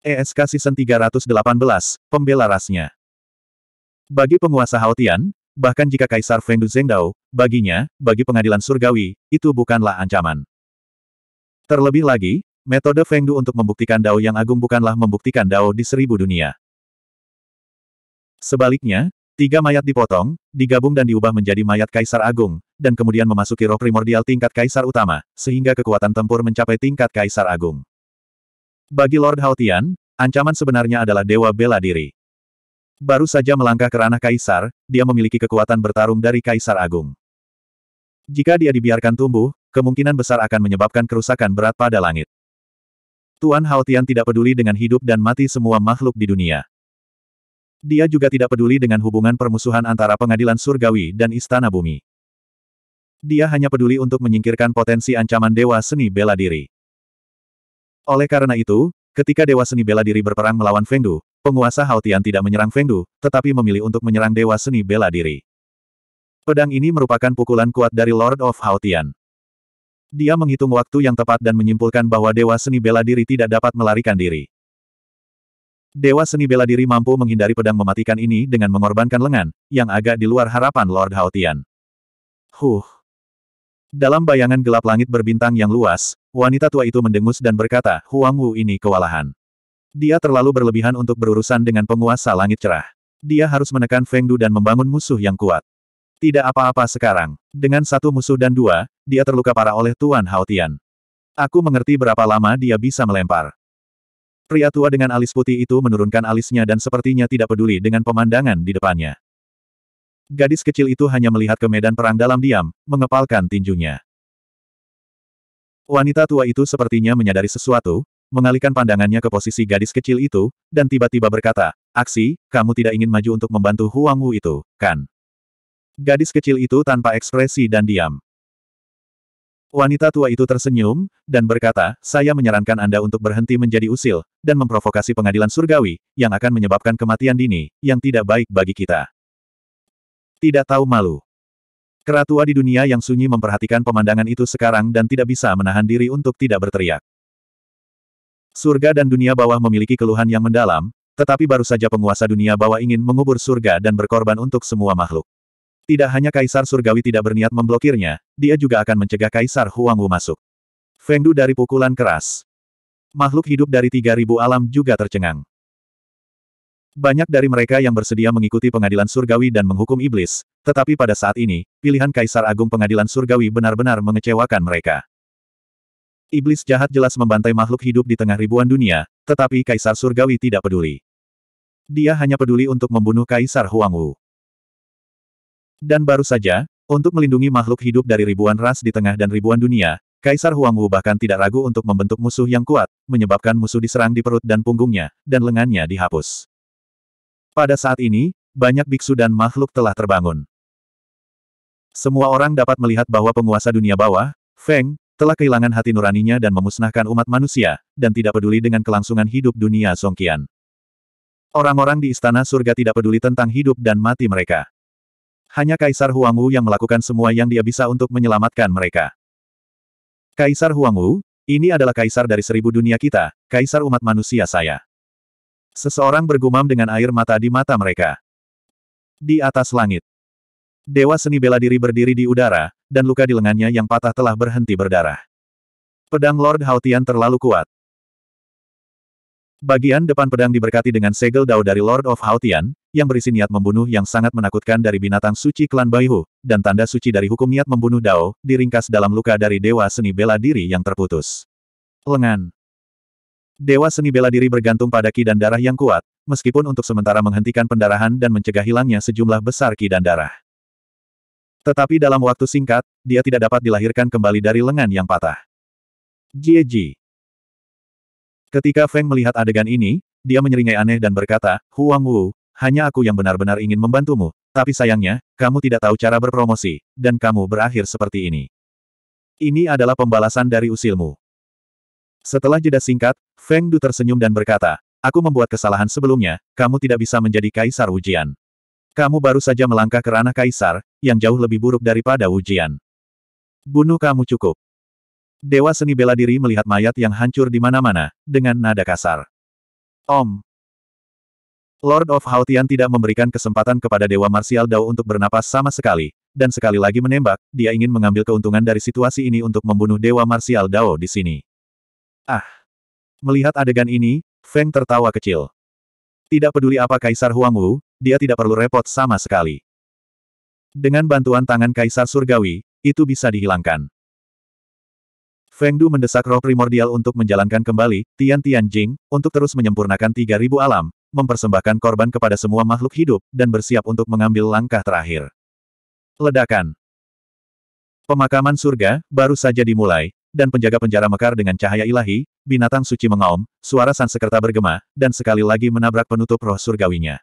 ESK Season 318, Pembela Rasnya. Bagi penguasa Haotian, bahkan jika Kaisar Feng Du Dao baginya, bagi pengadilan surgawi, itu bukanlah ancaman. Terlebih lagi, metode Feng Du untuk membuktikan Dao yang agung bukanlah membuktikan Dao di seribu dunia. Sebaliknya, tiga mayat dipotong, digabung dan diubah menjadi mayat Kaisar Agung, dan kemudian memasuki roh primordial tingkat Kaisar Utama, sehingga kekuatan tempur mencapai tingkat Kaisar Agung. Bagi Lord Haltian, ancaman sebenarnya adalah dewa bela diri. Baru saja melangkah ke ranah kaisar, dia memiliki kekuatan bertarung dari kaisar agung. Jika dia dibiarkan tumbuh, kemungkinan besar akan menyebabkan kerusakan berat pada langit. Tuan Haotian tidak peduli dengan hidup dan mati semua makhluk di dunia. Dia juga tidak peduli dengan hubungan permusuhan antara pengadilan surgawi dan istana bumi. Dia hanya peduli untuk menyingkirkan potensi ancaman dewa seni bela diri. Oleh karena itu, ketika Dewa Seni Bela Diri berperang melawan Fengdu, penguasa Haotian tidak menyerang Fengdu, tetapi memilih untuk menyerang Dewa Seni Bela Diri. Pedang ini merupakan pukulan kuat dari Lord of Haotian. Dia menghitung waktu yang tepat dan menyimpulkan bahwa Dewa Seni Bela Diri tidak dapat melarikan diri. Dewa Seni Bela Diri mampu menghindari pedang mematikan ini dengan mengorbankan lengan, yang agak di luar harapan Lord Haotian. Huh. Dalam bayangan gelap langit berbintang yang luas, Wanita tua itu mendengus dan berkata, Huang Wu ini kewalahan. Dia terlalu berlebihan untuk berurusan dengan penguasa langit cerah. Dia harus menekan Feng Du dan membangun musuh yang kuat. Tidak apa-apa sekarang. Dengan satu musuh dan dua, dia terluka parah oleh Tuan Hao Tian. Aku mengerti berapa lama dia bisa melempar. Pria tua dengan alis putih itu menurunkan alisnya dan sepertinya tidak peduli dengan pemandangan di depannya. Gadis kecil itu hanya melihat ke medan perang dalam diam, mengepalkan tinjunya. Wanita tua itu sepertinya menyadari sesuatu, mengalihkan pandangannya ke posisi gadis kecil itu, dan tiba-tiba berkata, Aksi, kamu tidak ingin maju untuk membantu Huang Wu itu, kan? Gadis kecil itu tanpa ekspresi dan diam. Wanita tua itu tersenyum, dan berkata, saya menyarankan Anda untuk berhenti menjadi usil, dan memprovokasi pengadilan surgawi, yang akan menyebabkan kematian dini, yang tidak baik bagi kita. Tidak tahu malu. Keratua di dunia yang sunyi memperhatikan pemandangan itu sekarang dan tidak bisa menahan diri untuk tidak berteriak. Surga dan dunia bawah memiliki keluhan yang mendalam, tetapi baru saja penguasa dunia bawah ingin mengubur surga dan berkorban untuk semua makhluk. Tidak hanya Kaisar Surgawi tidak berniat memblokirnya, dia juga akan mencegah Kaisar Huangwu masuk. Fengdu dari pukulan keras. Makhluk hidup dari 3000 alam juga tercengang. Banyak dari mereka yang bersedia mengikuti pengadilan surgawi dan menghukum iblis, tetapi pada saat ini, pilihan Kaisar Agung pengadilan surgawi benar-benar mengecewakan mereka. Iblis jahat jelas membantai makhluk hidup di tengah ribuan dunia, tetapi Kaisar surgawi tidak peduli. Dia hanya peduli untuk membunuh Kaisar Huang Wu. Dan baru saja, untuk melindungi makhluk hidup dari ribuan ras di tengah dan ribuan dunia, Kaisar Huang Wu bahkan tidak ragu untuk membentuk musuh yang kuat, menyebabkan musuh diserang di perut dan punggungnya, dan lengannya dihapus. Pada saat ini, banyak biksu dan makhluk telah terbangun. Semua orang dapat melihat bahwa penguasa dunia bawah, Feng, telah kehilangan hati nuraninya dan memusnahkan umat manusia, dan tidak peduli dengan kelangsungan hidup dunia Songkian. Orang-orang di istana surga tidak peduli tentang hidup dan mati mereka. Hanya Kaisar Huangwu yang melakukan semua yang dia bisa untuk menyelamatkan mereka. Kaisar Huangwu, ini adalah kaisar dari seribu dunia kita, kaisar umat manusia saya. Seseorang bergumam dengan air mata di mata mereka. Di atas langit. Dewa seni bela diri berdiri di udara, dan luka di lengannya yang patah telah berhenti berdarah. Pedang Lord Hautian terlalu kuat. Bagian depan pedang diberkati dengan segel dao dari Lord of Hautian, yang berisi niat membunuh yang sangat menakutkan dari binatang suci klan Baihu, dan tanda suci dari hukum niat membunuh dao, diringkas dalam luka dari dewa seni bela diri yang terputus. Lengan. Dewa seni bela diri bergantung pada ki dan darah yang kuat, meskipun untuk sementara menghentikan pendarahan dan mencegah hilangnya sejumlah besar ki dan darah. Tetapi dalam waktu singkat, dia tidak dapat dilahirkan kembali dari lengan yang patah. Jieji. Ketika Feng melihat adegan ini, dia menyeringai aneh dan berkata, Huang Wu, hanya aku yang benar-benar ingin membantumu, tapi sayangnya, kamu tidak tahu cara berpromosi, dan kamu berakhir seperti ini. Ini adalah pembalasan dari usilmu. Setelah jeda singkat, Feng Du tersenyum dan berkata, Aku membuat kesalahan sebelumnya, kamu tidak bisa menjadi kaisar ujian. Kamu baru saja melangkah ke ranah kaisar, yang jauh lebih buruk daripada ujian. Bunuh kamu cukup. Dewa seni bela diri melihat mayat yang hancur di mana-mana, dengan nada kasar. Om. Lord of Haotian tidak memberikan kesempatan kepada Dewa Marsial Dao untuk bernapas sama sekali, dan sekali lagi menembak, dia ingin mengambil keuntungan dari situasi ini untuk membunuh Dewa Marsial Dao di sini. Ah! Melihat adegan ini, Feng tertawa kecil. Tidak peduli apa Kaisar Huang Wu, dia tidak perlu repot sama sekali. Dengan bantuan tangan Kaisar Surgawi, itu bisa dihilangkan. Feng Du mendesak roh primordial untuk menjalankan kembali Tian Tian Jing, untuk terus menyempurnakan 3000 alam, mempersembahkan korban kepada semua makhluk hidup, dan bersiap untuk mengambil langkah terakhir. Ledakan Pemakaman surga, baru saja dimulai, dan penjaga penjara mekar dengan cahaya ilahi, binatang suci mengaum, suara sansekerta bergema, dan sekali lagi menabrak penutup roh surgawinya.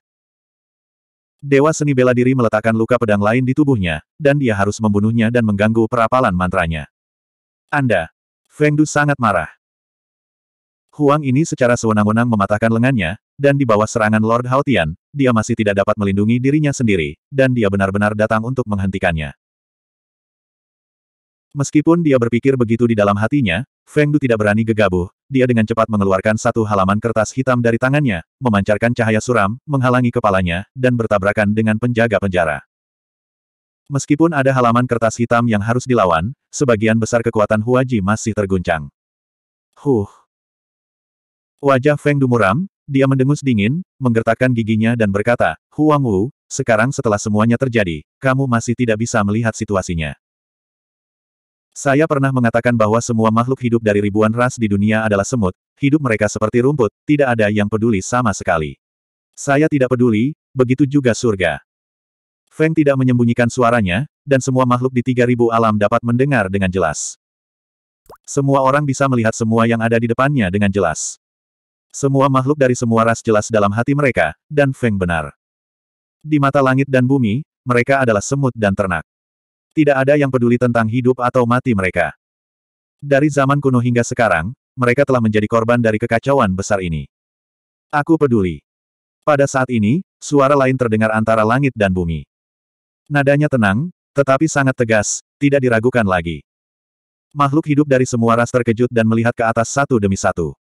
Dewa seni bela diri meletakkan luka pedang lain di tubuhnya, dan dia harus membunuhnya dan mengganggu perapalan mantranya. Anda! Feng Du sangat marah. Huang ini secara sewenang-wenang mematahkan lengannya, dan di bawah serangan Lord Haotian, dia masih tidak dapat melindungi dirinya sendiri, dan dia benar-benar datang untuk menghentikannya. Meskipun dia berpikir begitu di dalam hatinya, Feng Du tidak berani gegabah, dia dengan cepat mengeluarkan satu halaman kertas hitam dari tangannya, memancarkan cahaya suram, menghalangi kepalanya, dan bertabrakan dengan penjaga penjara. Meskipun ada halaman kertas hitam yang harus dilawan, sebagian besar kekuatan Huaji masih terguncang. Huh. Wajah Feng Du muram, dia mendengus dingin, menggertakkan giginya dan berkata, Huang Wu, sekarang setelah semuanya terjadi, kamu masih tidak bisa melihat situasinya. Saya pernah mengatakan bahwa semua makhluk hidup dari ribuan ras di dunia adalah semut, hidup mereka seperti rumput, tidak ada yang peduli sama sekali. Saya tidak peduli, begitu juga surga. Feng tidak menyembunyikan suaranya, dan semua makhluk di 3000 alam dapat mendengar dengan jelas. Semua orang bisa melihat semua yang ada di depannya dengan jelas. Semua makhluk dari semua ras jelas dalam hati mereka, dan Feng benar. Di mata langit dan bumi, mereka adalah semut dan ternak tidak ada yang peduli tentang hidup atau mati mereka. Dari zaman kuno hingga sekarang, mereka telah menjadi korban dari kekacauan besar ini. Aku peduli. Pada saat ini, suara lain terdengar antara langit dan bumi. Nadanya tenang, tetapi sangat tegas, tidak diragukan lagi. Makhluk hidup dari semua ras terkejut dan melihat ke atas satu demi satu.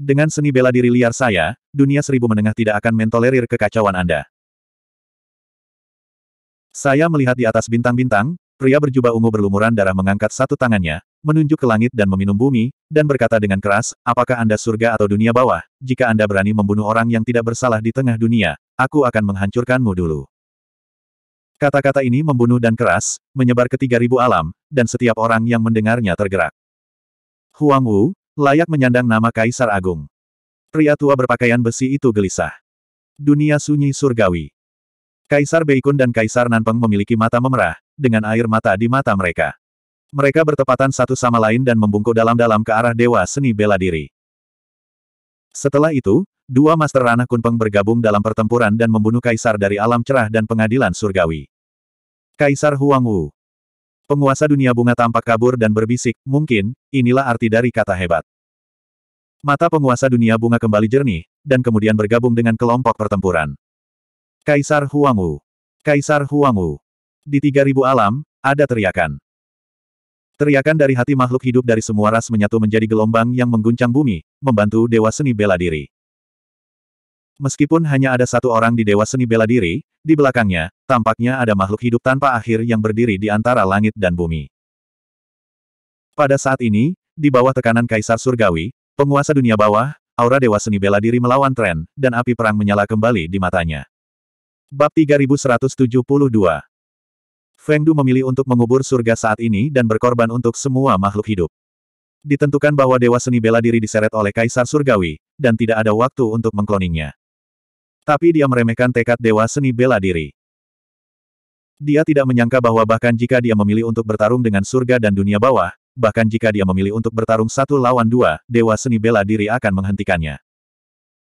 Dengan seni bela diri liar saya, dunia seribu menengah tidak akan mentolerir kekacauan Anda. Saya melihat di atas bintang-bintang, pria berjubah ungu berlumuran darah mengangkat satu tangannya, menunjuk ke langit dan meminum bumi, dan berkata dengan keras, apakah Anda surga atau dunia bawah, jika Anda berani membunuh orang yang tidak bersalah di tengah dunia, aku akan menghancurkanmu dulu. Kata-kata ini membunuh dan keras, menyebar ke tiga ribu alam, dan setiap orang yang mendengarnya tergerak. Huang Wu, layak menyandang nama Kaisar Agung. Pria tua berpakaian besi itu gelisah. Dunia sunyi surgawi. Kaisar Beikun dan Kaisar Nanpeng memiliki mata memerah, dengan air mata di mata mereka. Mereka bertepatan satu sama lain dan membungkuk dalam-dalam ke arah Dewa Seni Bela Diri. Setelah itu, dua Master Ranah Kunpeng bergabung dalam pertempuran dan membunuh Kaisar dari Alam Cerah dan Pengadilan Surgawi. Kaisar Huang Wu. Penguasa dunia bunga tampak kabur dan berbisik, mungkin, inilah arti dari kata hebat. Mata penguasa dunia bunga kembali jernih, dan kemudian bergabung dengan kelompok pertempuran. Kaisar Huangwu. Kaisar Huangwu. Di tiga ribu alam, ada teriakan. Teriakan dari hati makhluk hidup dari semua ras menyatu menjadi gelombang yang mengguncang bumi, membantu Dewa Seni Bela Diri. Meskipun hanya ada satu orang di Dewa Seni Bela Diri, di belakangnya, tampaknya ada makhluk hidup tanpa akhir yang berdiri di antara langit dan bumi. Pada saat ini, di bawah tekanan Kaisar Surgawi, penguasa dunia bawah, aura Dewa Seni Bela Diri melawan tren, dan api perang menyala kembali di matanya. Bab 3172 Feng Du memilih untuk mengubur surga saat ini dan berkorban untuk semua makhluk hidup. Ditentukan bahwa Dewa Seni Bela Diri diseret oleh Kaisar Surgawi, dan tidak ada waktu untuk mengkloningnya. Tapi dia meremehkan tekad Dewa Seni Bela Diri. Dia tidak menyangka bahwa bahkan jika dia memilih untuk bertarung dengan surga dan dunia bawah, bahkan jika dia memilih untuk bertarung satu lawan dua, Dewa Seni Bela Diri akan menghentikannya.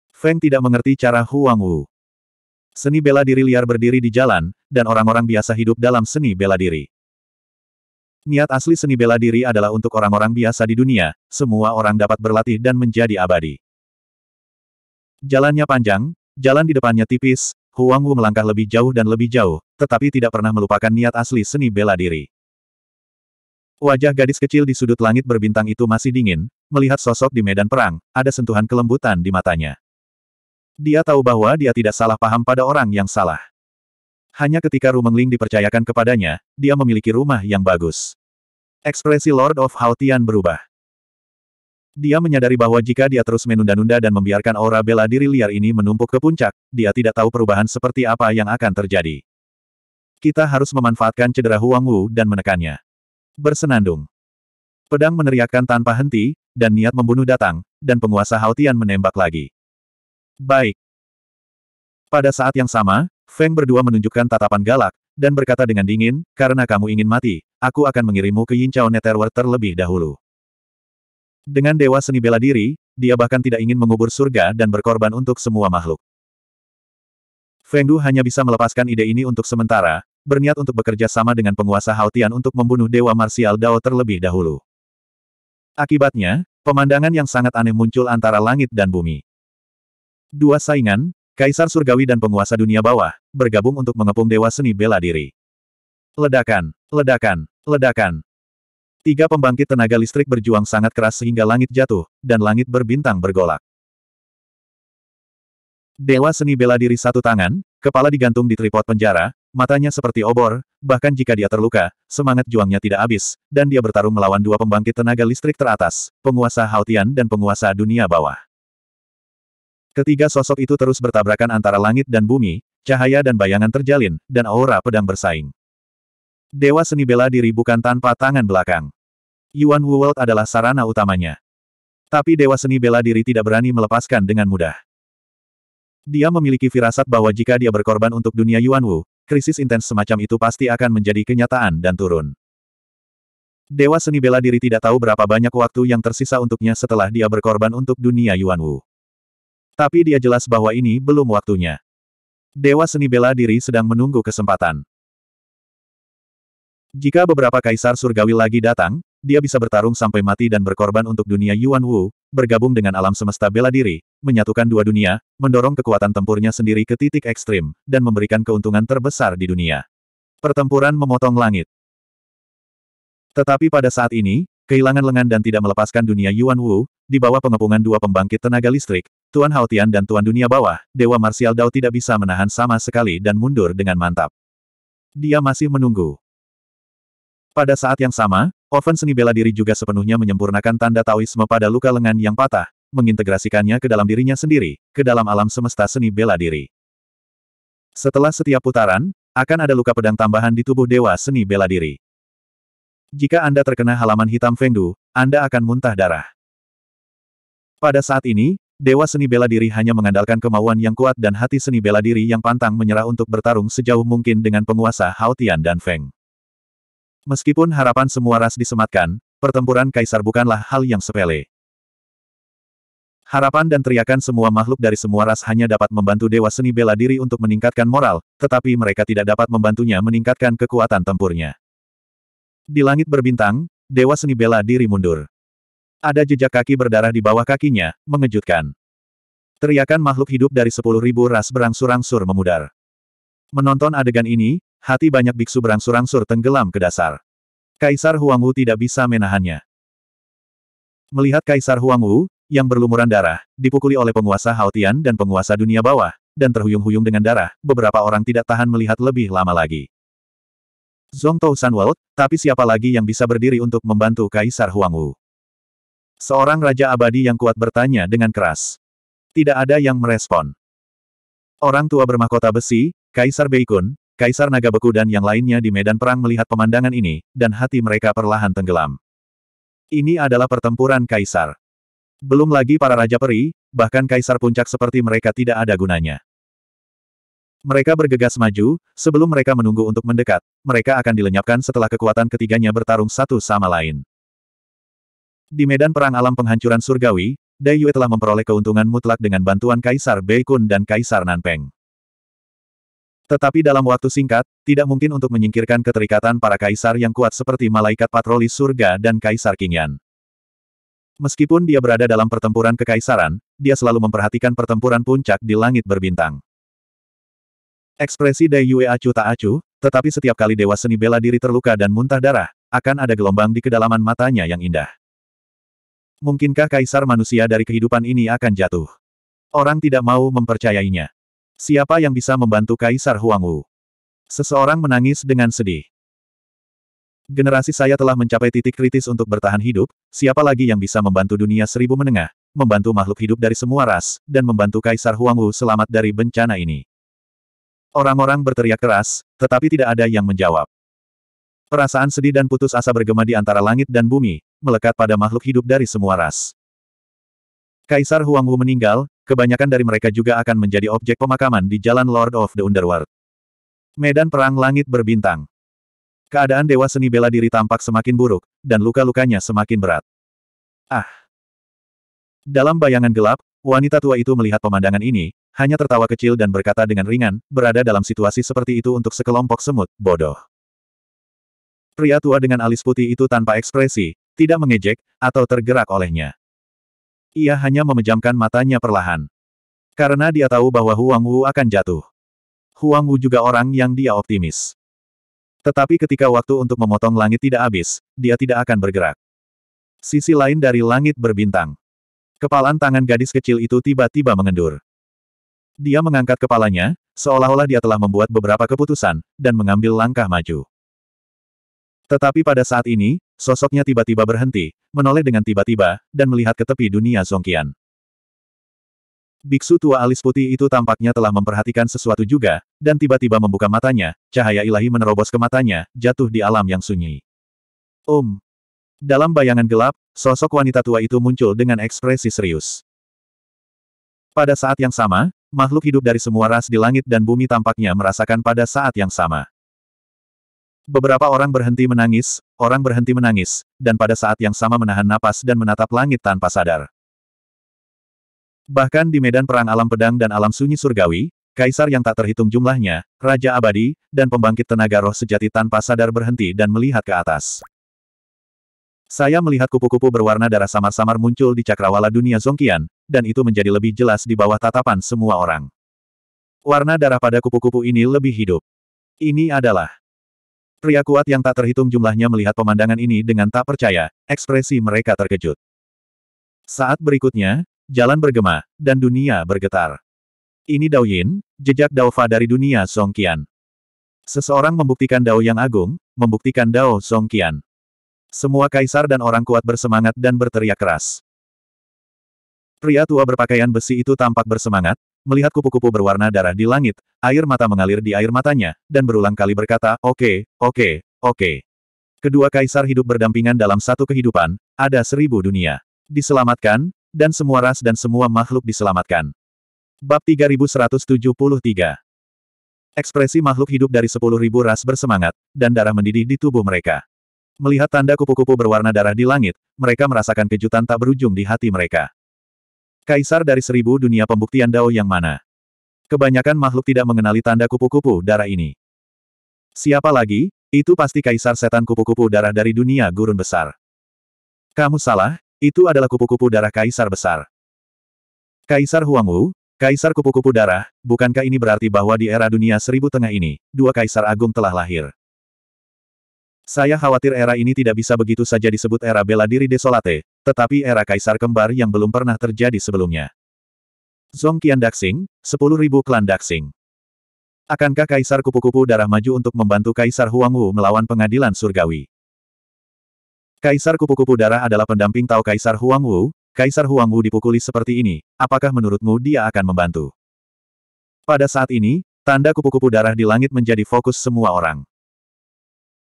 Feng tidak mengerti cara Huang Wu. Seni bela diri liar berdiri di jalan, dan orang-orang biasa hidup dalam seni bela diri. Niat asli seni bela diri adalah untuk orang-orang biasa di dunia, semua orang dapat berlatih dan menjadi abadi. Jalannya panjang, jalan di depannya tipis, Huang Wu melangkah lebih jauh dan lebih jauh, tetapi tidak pernah melupakan niat asli seni bela diri. Wajah gadis kecil di sudut langit berbintang itu masih dingin, melihat sosok di medan perang, ada sentuhan kelembutan di matanya. Dia tahu bahwa dia tidak salah paham pada orang yang salah. Hanya ketika Rumengling dipercayakan kepadanya, dia memiliki rumah yang bagus. Ekspresi Lord of Haotian berubah. Dia menyadari bahwa jika dia terus menunda-nunda dan membiarkan aura bela diri liar ini menumpuk ke puncak, dia tidak tahu perubahan seperti apa yang akan terjadi. Kita harus memanfaatkan cedera Huang Wu dan menekannya. Bersenandung. Pedang meneriakkan tanpa henti, dan niat membunuh datang, dan penguasa Haotian menembak lagi. Baik. Pada saat yang sama, Feng berdua menunjukkan tatapan galak, dan berkata dengan dingin, karena kamu ingin mati, aku akan mengirimmu ke Yinchao Netherworld terlebih dahulu. Dengan dewa seni bela diri, dia bahkan tidak ingin mengubur surga dan berkorban untuk semua makhluk. Feng Du hanya bisa melepaskan ide ini untuk sementara, berniat untuk bekerja sama dengan penguasa Haotian untuk membunuh Dewa Marsial Dao terlebih dahulu. Akibatnya, pemandangan yang sangat aneh muncul antara langit dan bumi. Dua saingan, Kaisar Surgawi dan penguasa dunia bawah, bergabung untuk mengepung Dewa Seni Bela Diri. Ledakan, ledakan, ledakan. Tiga pembangkit tenaga listrik berjuang sangat keras sehingga langit jatuh, dan langit berbintang bergolak. Dewa Seni Bela Diri satu tangan, kepala digantung di tripod penjara, matanya seperti obor, bahkan jika dia terluka, semangat juangnya tidak habis, dan dia bertarung melawan dua pembangkit tenaga listrik teratas, penguasa Hautian dan penguasa dunia bawah. Ketiga sosok itu terus bertabrakan antara langit dan bumi, cahaya dan bayangan terjalin, dan aura pedang bersaing. Dewa seni bela diri bukan tanpa tangan belakang. Yuan Wu World adalah sarana utamanya. Tapi dewa seni bela diri tidak berani melepaskan dengan mudah. Dia memiliki firasat bahwa jika dia berkorban untuk dunia Yuan Wu, krisis intens semacam itu pasti akan menjadi kenyataan dan turun. Dewa seni bela diri tidak tahu berapa banyak waktu yang tersisa untuknya setelah dia berkorban untuk dunia Yuan Wu. Tapi dia jelas bahwa ini belum waktunya. Dewa seni bela diri sedang menunggu kesempatan. Jika beberapa kaisar surgawi lagi datang, dia bisa bertarung sampai mati dan berkorban untuk dunia Yuan Wu, bergabung dengan alam semesta bela diri, menyatukan dua dunia, mendorong kekuatan tempurnya sendiri ke titik ekstrim, dan memberikan keuntungan terbesar di dunia. Pertempuran memotong langit. Tetapi pada saat ini, kehilangan lengan dan tidak melepaskan dunia Yuan Wu, di bawah pengepungan dua pembangkit tenaga listrik, Tuan Haotian dan Tuan Dunia Bawah, Dewa Marsial Dao tidak bisa menahan sama sekali dan mundur dengan mantap. Dia masih menunggu. Pada saat yang sama, Oven seni bela diri juga sepenuhnya menyempurnakan tanda Taoisme pada luka lengan yang patah, mengintegrasikannya ke dalam dirinya sendiri, ke dalam alam semesta seni bela diri. Setelah setiap putaran, akan ada luka pedang tambahan di tubuh Dewa Seni Bela Diri. Jika Anda terkena halaman hitam Fengdu, Anda akan muntah darah. Pada saat ini, Dewa seni bela diri hanya mengandalkan kemauan yang kuat dan hati seni bela diri yang pantang menyerah untuk bertarung sejauh mungkin dengan penguasa Hao Tian dan Feng. Meskipun harapan semua ras disematkan, pertempuran kaisar bukanlah hal yang sepele. Harapan dan teriakan semua makhluk dari semua ras hanya dapat membantu dewa seni bela diri untuk meningkatkan moral, tetapi mereka tidak dapat membantunya meningkatkan kekuatan tempurnya. Di langit berbintang, dewa seni bela diri mundur. Ada jejak kaki berdarah di bawah kakinya, mengejutkan. Teriakan makhluk hidup dari sepuluh ribu ras berangsur-angsur memudar. Menonton adegan ini, hati banyak biksu berangsur-angsur tenggelam ke dasar. Kaisar Huangwu tidak bisa menahannya. Melihat Kaisar Huangwu, yang berlumuran darah, dipukuli oleh penguasa Haotian dan penguasa dunia bawah, dan terhuyung-huyung dengan darah, beberapa orang tidak tahan melihat lebih lama lagi. Zong Tao tapi siapa lagi yang bisa berdiri untuk membantu Kaisar Huangwu? Seorang Raja Abadi yang kuat bertanya dengan keras. Tidak ada yang merespon. Orang tua bermahkota besi, Kaisar Beikun, Kaisar Naga Beku dan yang lainnya di medan perang melihat pemandangan ini, dan hati mereka perlahan tenggelam. Ini adalah pertempuran Kaisar. Belum lagi para Raja Peri, bahkan Kaisar Puncak seperti mereka tidak ada gunanya. Mereka bergegas maju, sebelum mereka menunggu untuk mendekat, mereka akan dilenyapkan setelah kekuatan ketiganya bertarung satu sama lain. Di medan perang alam penghancuran surgawi, Dai Yue telah memperoleh keuntungan mutlak dengan bantuan Kaisar Beikun dan Kaisar Nanpeng. Tetapi dalam waktu singkat, tidak mungkin untuk menyingkirkan keterikatan para kaisar yang kuat seperti malaikat patroli surga dan Kaisar Kingyan. Meskipun dia berada dalam pertempuran kekaisaran, dia selalu memperhatikan pertempuran puncak di langit berbintang. Ekspresi Dai Yue acuh tak acuh, tetapi setiap kali Dewa Seni bela diri terluka dan muntah darah, akan ada gelombang di kedalaman matanya yang indah. Mungkinkah kaisar manusia dari kehidupan ini akan jatuh? Orang tidak mau mempercayainya. Siapa yang bisa membantu Kaisar Huangwu? Seseorang menangis dengan sedih. Generasi saya telah mencapai titik kritis untuk bertahan hidup, siapa lagi yang bisa membantu dunia seribu menengah, membantu makhluk hidup dari semua ras, dan membantu Kaisar Huangwu selamat dari bencana ini. Orang-orang berteriak keras, tetapi tidak ada yang menjawab. Perasaan sedih dan putus asa bergema di antara langit dan bumi, melekat pada makhluk hidup dari semua ras. Kaisar Huang Wu meninggal, kebanyakan dari mereka juga akan menjadi objek pemakaman di jalan Lord of the Underworld. Medan perang langit berbintang. Keadaan Dewa Seni Bela Diri tampak semakin buruk, dan luka-lukanya semakin berat. Ah! Dalam bayangan gelap, wanita tua itu melihat pemandangan ini, hanya tertawa kecil dan berkata dengan ringan, berada dalam situasi seperti itu untuk sekelompok semut, bodoh. Pria tua dengan alis putih itu tanpa ekspresi, tidak mengejek, atau tergerak olehnya. Ia hanya memejamkan matanya perlahan. Karena dia tahu bahwa Huang Wu akan jatuh. Huang Wu juga orang yang dia optimis. Tetapi ketika waktu untuk memotong langit tidak habis, dia tidak akan bergerak. Sisi lain dari langit berbintang. Kepalan tangan gadis kecil itu tiba-tiba mengendur. Dia mengangkat kepalanya, seolah-olah dia telah membuat beberapa keputusan, dan mengambil langkah maju. Tetapi pada saat ini, Sosoknya tiba-tiba berhenti, menoleh dengan tiba-tiba, dan melihat ke tepi dunia Zongkian. Biksu tua alis putih itu tampaknya telah memperhatikan sesuatu juga, dan tiba-tiba membuka matanya, cahaya ilahi menerobos ke matanya, jatuh di alam yang sunyi. Om. Dalam bayangan gelap, sosok wanita tua itu muncul dengan ekspresi serius. Pada saat yang sama, makhluk hidup dari semua ras di langit dan bumi tampaknya merasakan pada saat yang sama. Beberapa orang berhenti menangis, orang berhenti menangis, dan pada saat yang sama menahan napas dan menatap langit tanpa sadar. Bahkan di medan perang alam pedang dan alam sunyi surgawi, kaisar yang tak terhitung jumlahnya, raja abadi, dan pembangkit tenaga roh sejati tanpa sadar berhenti dan melihat ke atas. Saya melihat kupu-kupu berwarna darah samar-samar muncul di cakrawala dunia Zongkian, dan itu menjadi lebih jelas di bawah tatapan semua orang. Warna darah pada kupu-kupu ini lebih hidup. Ini adalah Pria kuat yang tak terhitung jumlahnya melihat pemandangan ini dengan tak percaya, ekspresi mereka terkejut. Saat berikutnya, jalan bergema, dan dunia bergetar. Ini Dao Yin, jejak Dao Fa dari dunia Song Qian. Seseorang membuktikan Dao yang agung, membuktikan Dao Song Qian. Semua kaisar dan orang kuat bersemangat dan berteriak keras. Pria tua berpakaian besi itu tampak bersemangat, Melihat kupu-kupu berwarna darah di langit, air mata mengalir di air matanya, dan berulang kali berkata, oke, oke, oke. Kedua kaisar hidup berdampingan dalam satu kehidupan, ada seribu dunia. Diselamatkan, dan semua ras dan semua makhluk diselamatkan. Bab 3173 Ekspresi makhluk hidup dari sepuluh ribu ras bersemangat, dan darah mendidih di tubuh mereka. Melihat tanda kupu-kupu berwarna darah di langit, mereka merasakan kejutan tak berujung di hati mereka. Kaisar dari seribu dunia pembuktian Dao yang mana? Kebanyakan makhluk tidak mengenali tanda kupu-kupu darah ini. Siapa lagi? Itu pasti kaisar setan kupu-kupu darah dari dunia gurun besar. Kamu salah, itu adalah kupu-kupu darah kaisar besar. Kaisar Huang Wu, kaisar kupu-kupu darah, bukankah ini berarti bahwa di era dunia seribu tengah ini, dua kaisar agung telah lahir? Saya khawatir era ini tidak bisa begitu saja disebut era bela diri desolate, tetapi era kaisar kembar yang belum pernah terjadi sebelumnya. Zong Qian Daxing, 10.000 klan Daxing. Akankah kaisar kupu-kupu darah maju untuk membantu kaisar Huang Wu melawan pengadilan surgawi? Kaisar kupu-kupu darah adalah pendamping Tao Kaisar Huang Wu, Kaisar Huang Wu dipukuli seperti ini, apakah menurutmu dia akan membantu? Pada saat ini, tanda kupu-kupu darah di langit menjadi fokus semua orang.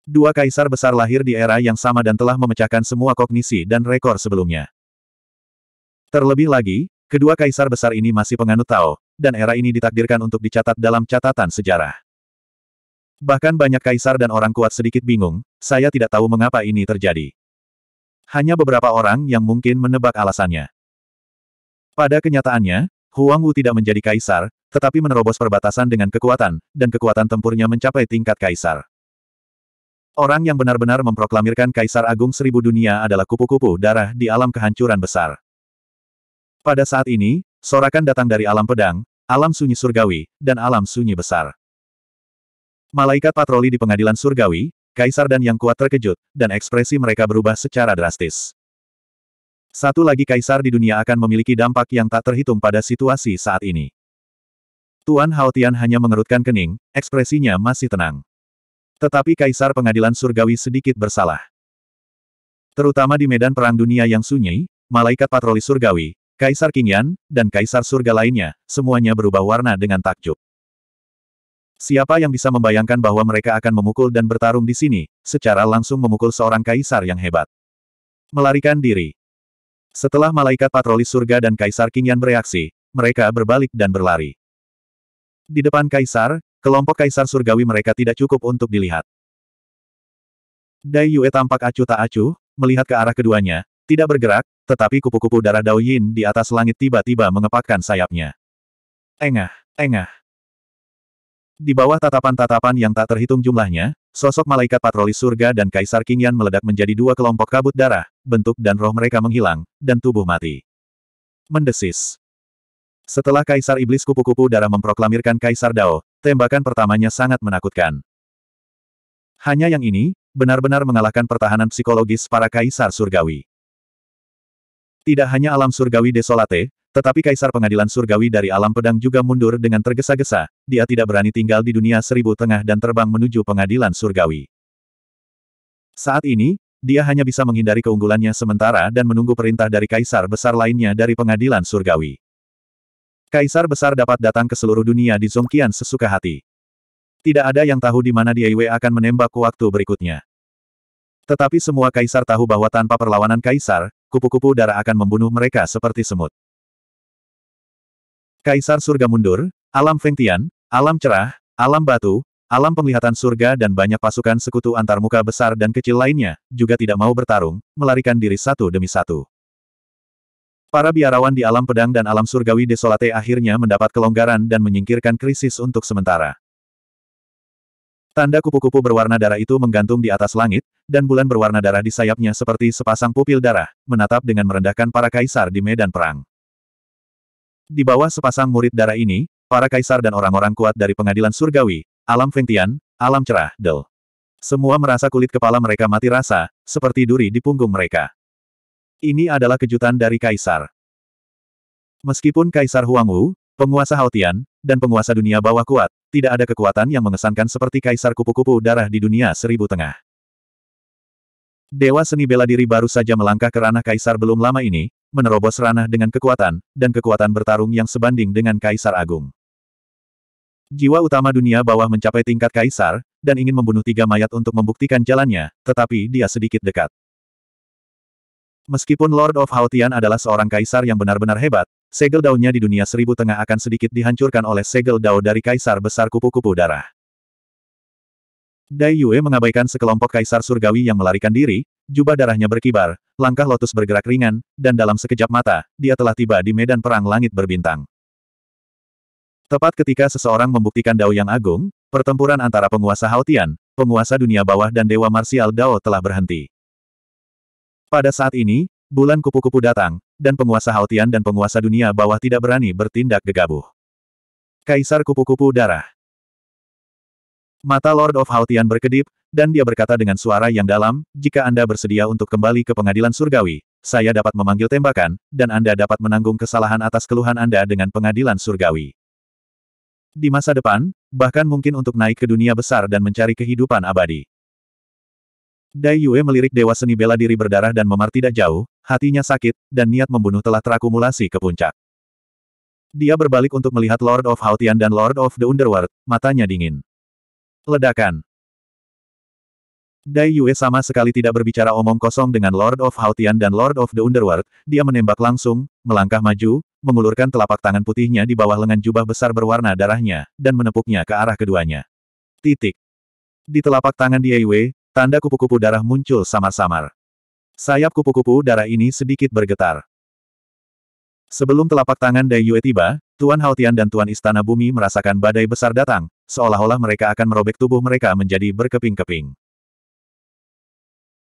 Dua kaisar besar lahir di era yang sama dan telah memecahkan semua kognisi dan rekor sebelumnya. Terlebih lagi, kedua kaisar besar ini masih penganut Tao, dan era ini ditakdirkan untuk dicatat dalam catatan sejarah. Bahkan banyak kaisar dan orang kuat sedikit bingung, saya tidak tahu mengapa ini terjadi. Hanya beberapa orang yang mungkin menebak alasannya. Pada kenyataannya, Huang Wu tidak menjadi kaisar, tetapi menerobos perbatasan dengan kekuatan, dan kekuatan tempurnya mencapai tingkat kaisar. Orang yang benar-benar memproklamirkan Kaisar Agung Seribu Dunia adalah kupu-kupu darah di alam kehancuran besar. Pada saat ini, sorakan datang dari alam pedang, alam sunyi surgawi, dan alam sunyi besar. Malaikat patroli di pengadilan surgawi, Kaisar dan Yang Kuat terkejut, dan ekspresi mereka berubah secara drastis. Satu lagi Kaisar di dunia akan memiliki dampak yang tak terhitung pada situasi saat ini. Tuan Tian hanya mengerutkan kening, ekspresinya masih tenang. Tetapi Kaisar Pengadilan Surgawi sedikit bersalah. Terutama di medan perang dunia yang sunyi, malaikat patroli surgawi, Kaisar Kingyan, dan Kaisar surga lainnya, semuanya berubah warna dengan takjub. Siapa yang bisa membayangkan bahwa mereka akan memukul dan bertarung di sini, secara langsung memukul seorang kaisar yang hebat. Melarikan diri. Setelah malaikat patroli surga dan Kaisar Kingyan bereaksi, mereka berbalik dan berlari. Di depan Kaisar, Kelompok kaisar surgawi mereka tidak cukup untuk dilihat. Dai Yue tampak acuh tak acuh, melihat ke arah keduanya, tidak bergerak, tetapi kupu-kupu darah Dao Yin di atas langit tiba-tiba mengepakkan sayapnya. Engah, engah. Di bawah tatapan-tatapan yang tak terhitung jumlahnya, sosok malaikat patroli surga dan Kaisar Yan meledak menjadi dua kelompok kabut darah, bentuk dan roh mereka menghilang, dan tubuh mati. Mendesis. Setelah Kaisar Iblis Kupu-Kupu Darah memproklamirkan Kaisar Dao, Tembakan pertamanya sangat menakutkan. Hanya yang ini, benar-benar mengalahkan pertahanan psikologis para kaisar surgawi. Tidak hanya alam surgawi desolate, tetapi kaisar pengadilan surgawi dari alam pedang juga mundur dengan tergesa-gesa, dia tidak berani tinggal di dunia seribu tengah dan terbang menuju pengadilan surgawi. Saat ini, dia hanya bisa menghindari keunggulannya sementara dan menunggu perintah dari kaisar besar lainnya dari pengadilan surgawi. Kaisar besar dapat datang ke seluruh dunia di Zongkian sesuka hati. Tidak ada yang tahu di mana Diaiwei akan menembak waktu berikutnya. Tetapi semua kaisar tahu bahwa tanpa perlawanan kaisar, kupu-kupu darah akan membunuh mereka seperti semut. Kaisar surga mundur, alam Fengtian, alam cerah, alam batu, alam penglihatan surga dan banyak pasukan sekutu antar muka besar dan kecil lainnya, juga tidak mau bertarung, melarikan diri satu demi satu. Para biarawan di alam pedang dan alam surgawi desolate akhirnya mendapat kelonggaran dan menyingkirkan krisis untuk sementara. Tanda kupu-kupu berwarna darah itu menggantung di atas langit, dan bulan berwarna darah di sayapnya seperti sepasang pupil darah, menatap dengan merendahkan para kaisar di medan perang. Di bawah sepasang murid darah ini, para kaisar dan orang-orang kuat dari pengadilan surgawi, alam Fengtian, alam cerah, Del. Semua merasa kulit kepala mereka mati rasa, seperti duri di punggung mereka. Ini adalah kejutan dari Kaisar. Meskipun Kaisar Huang Wu, penguasa Haotian, dan penguasa dunia bawah kuat, tidak ada kekuatan yang mengesankan seperti Kaisar kupu-kupu darah di dunia seribu tengah. Dewa seni bela diri baru saja melangkah ke ranah Kaisar belum lama ini, menerobos ranah dengan kekuatan, dan kekuatan bertarung yang sebanding dengan Kaisar Agung. Jiwa utama dunia bawah mencapai tingkat Kaisar, dan ingin membunuh tiga mayat untuk membuktikan jalannya, tetapi dia sedikit dekat. Meskipun Lord of Haotian adalah seorang kaisar yang benar-benar hebat, segel daunnya di dunia seribu tengah akan sedikit dihancurkan oleh segel dao dari kaisar besar kupu-kupu darah. Dai Yue mengabaikan sekelompok kaisar surgawi yang melarikan diri, jubah darahnya berkibar, langkah lotus bergerak ringan, dan dalam sekejap mata, dia telah tiba di medan perang langit berbintang. Tepat ketika seseorang membuktikan Dao yang agung, pertempuran antara penguasa Haotian, penguasa dunia bawah dan dewa marsial Dao telah berhenti. Pada saat ini, bulan kupu-kupu datang, dan penguasa Haotian dan penguasa dunia bawah tidak berani bertindak gegabah. Kaisar kupu-kupu darah. Mata Lord of Haotian berkedip, dan dia berkata dengan suara yang dalam, jika Anda bersedia untuk kembali ke pengadilan surgawi, saya dapat memanggil tembakan, dan Anda dapat menanggung kesalahan atas keluhan Anda dengan pengadilan surgawi. Di masa depan, bahkan mungkin untuk naik ke dunia besar dan mencari kehidupan abadi. Dai Yue melirik dewa seni bela diri berdarah dan memar tidak jauh, hatinya sakit, dan niat membunuh telah terakumulasi ke puncak. Dia berbalik untuk melihat Lord of Haotian dan Lord of the Underworld, matanya dingin. Ledakan. Dai Yue sama sekali tidak berbicara omong kosong dengan Lord of Haotian dan Lord of the Underworld, dia menembak langsung, melangkah maju, mengulurkan telapak tangan putihnya di bawah lengan jubah besar berwarna darahnya, dan menepuknya ke arah keduanya. Titik. Di telapak tangan Dai Yue, Tanda kupu-kupu darah muncul samar-samar. Sayap kupu-kupu darah ini sedikit bergetar. Sebelum telapak tangan Dai Yue tiba, Tuan Haotian dan Tuan Istana Bumi merasakan badai besar datang, seolah-olah mereka akan merobek tubuh mereka menjadi berkeping-keping.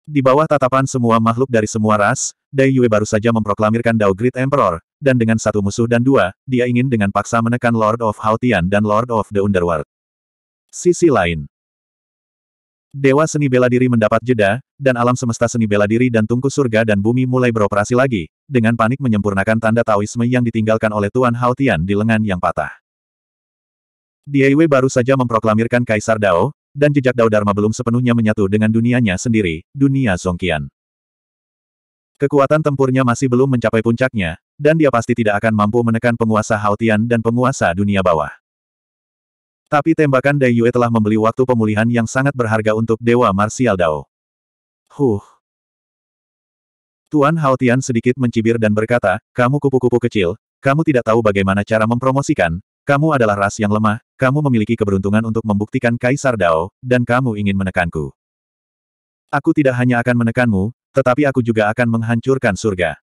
Di bawah tatapan semua makhluk dari semua ras, Dai Yue baru saja memproklamirkan Dao Great Emperor, dan dengan satu musuh dan dua, dia ingin dengan paksa menekan Lord of Haotian dan Lord of the Underworld. Sisi lain, Dewa seni bela diri mendapat jeda, dan alam semesta seni bela diri dan tungku surga dan bumi mulai beroperasi lagi, dengan panik menyempurnakan tanda Taoisme yang ditinggalkan oleh Tuan Haotian di lengan yang patah. Diewe baru saja memproklamirkan Kaisar Dao, dan jejak Dao Dharma belum sepenuhnya menyatu dengan dunianya sendiri, dunia Zongqian. Kekuatan tempurnya masih belum mencapai puncaknya, dan dia pasti tidak akan mampu menekan penguasa Haotian dan penguasa dunia bawah. Tapi tembakan Dai Yue telah membeli waktu pemulihan yang sangat berharga untuk Dewa Marsial Dao. Huh. Tuan Hao Tian sedikit mencibir dan berkata, kamu kupu-kupu kecil, kamu tidak tahu bagaimana cara mempromosikan, kamu adalah ras yang lemah, kamu memiliki keberuntungan untuk membuktikan Kaisar Dao, dan kamu ingin menekanku. Aku tidak hanya akan menekanmu, tetapi aku juga akan menghancurkan surga.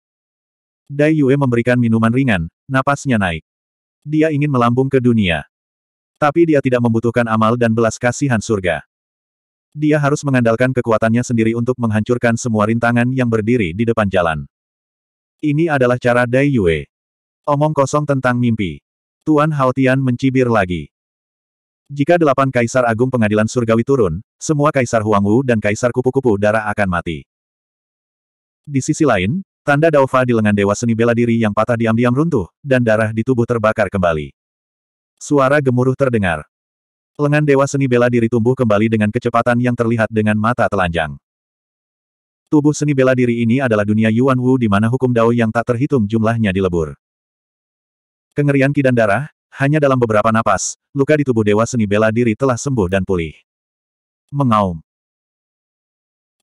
Dai Yue memberikan minuman ringan, napasnya naik. Dia ingin melambung ke dunia. Tapi dia tidak membutuhkan amal dan belas kasihan surga. Dia harus mengandalkan kekuatannya sendiri untuk menghancurkan semua rintangan yang berdiri di depan jalan. Ini adalah cara Dai Yue. Omong kosong tentang mimpi. Tuan Haotian mencibir lagi. Jika delapan kaisar agung pengadilan surgawi turun, semua kaisar Huangwu dan kaisar kupu-kupu darah akan mati. Di sisi lain, tanda Daofa di lengan dewa seni bela diri yang patah diam-diam runtuh, dan darah di tubuh terbakar kembali. Suara gemuruh terdengar. Lengan Dewa Seni Bela Diri tumbuh kembali dengan kecepatan yang terlihat dengan mata telanjang. Tubuh seni bela diri ini adalah dunia Yuan Wu di mana hukum Dao yang tak terhitung jumlahnya dilebur. Kengerian kidan darah, hanya dalam beberapa napas, luka di tubuh Dewa Seni Bela Diri telah sembuh dan pulih. Mengaum.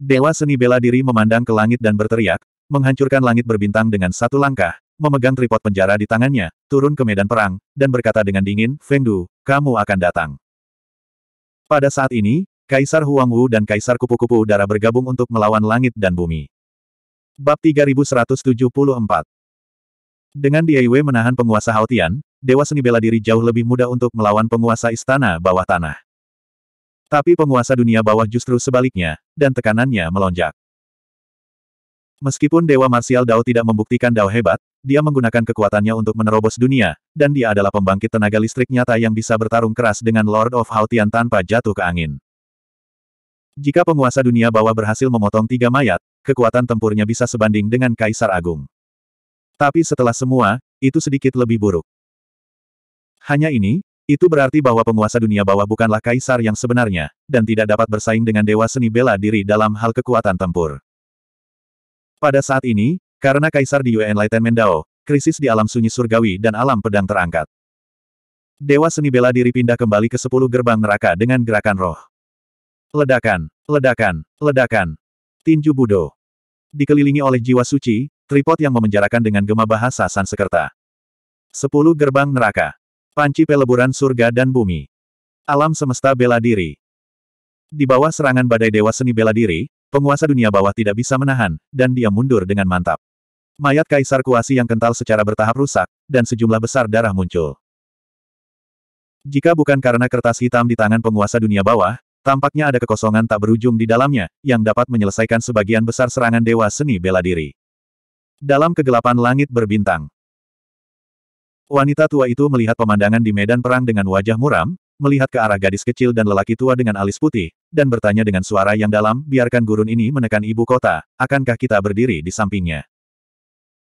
Dewa Seni Bela Diri memandang ke langit dan berteriak, menghancurkan langit berbintang dengan satu langkah, memegang tripod penjara di tangannya, turun ke medan perang, dan berkata dengan dingin, Feng Du, kamu akan datang. Pada saat ini, Kaisar Huang Wu dan Kaisar Kupu-Kupu Udara bergabung untuk melawan langit dan bumi. Bab 3174 Dengan DIY menahan penguasa Haotian, Dewa Seni Bela Diri jauh lebih mudah untuk melawan penguasa istana bawah tanah. Tapi penguasa dunia bawah justru sebaliknya, dan tekanannya melonjak. Meskipun Dewa Marsial Dao tidak membuktikan Dao hebat, dia menggunakan kekuatannya untuk menerobos dunia, dan dia adalah pembangkit tenaga listrik nyata yang bisa bertarung keras dengan Lord of Haotian tanpa jatuh ke angin. Jika penguasa dunia bawah berhasil memotong tiga mayat, kekuatan tempurnya bisa sebanding dengan Kaisar Agung. Tapi setelah semua, itu sedikit lebih buruk. Hanya ini, itu berarti bahwa penguasa dunia bawah bukanlah Kaisar yang sebenarnya, dan tidak dapat bersaing dengan Dewa Seni Bela Diri dalam hal kekuatan tempur. Pada saat ini, karena kaisar di Yue Enlightenment Dao, krisis di alam sunyi surgawi dan alam pedang terangkat. Dewa seni bela diri pindah kembali ke sepuluh gerbang neraka dengan gerakan roh. Ledakan, ledakan, ledakan. Tinju Budo. Dikelilingi oleh jiwa suci, tripod yang memenjarakan dengan gema bahasa Sansekerta. Sepuluh gerbang neraka. Panci peleburan surga dan bumi. Alam semesta bela diri. Di bawah serangan badai dewa seni bela diri, penguasa dunia bawah tidak bisa menahan, dan dia mundur dengan mantap. Mayat kaisar kuasi yang kental secara bertahap rusak, dan sejumlah besar darah muncul. Jika bukan karena kertas hitam di tangan penguasa dunia bawah, tampaknya ada kekosongan tak berujung di dalamnya, yang dapat menyelesaikan sebagian besar serangan dewa seni bela diri. Dalam kegelapan langit berbintang, wanita tua itu melihat pemandangan di medan perang dengan wajah muram, melihat ke arah gadis kecil dan lelaki tua dengan alis putih, dan bertanya dengan suara yang dalam, biarkan gurun ini menekan ibu kota, akankah kita berdiri di sampingnya?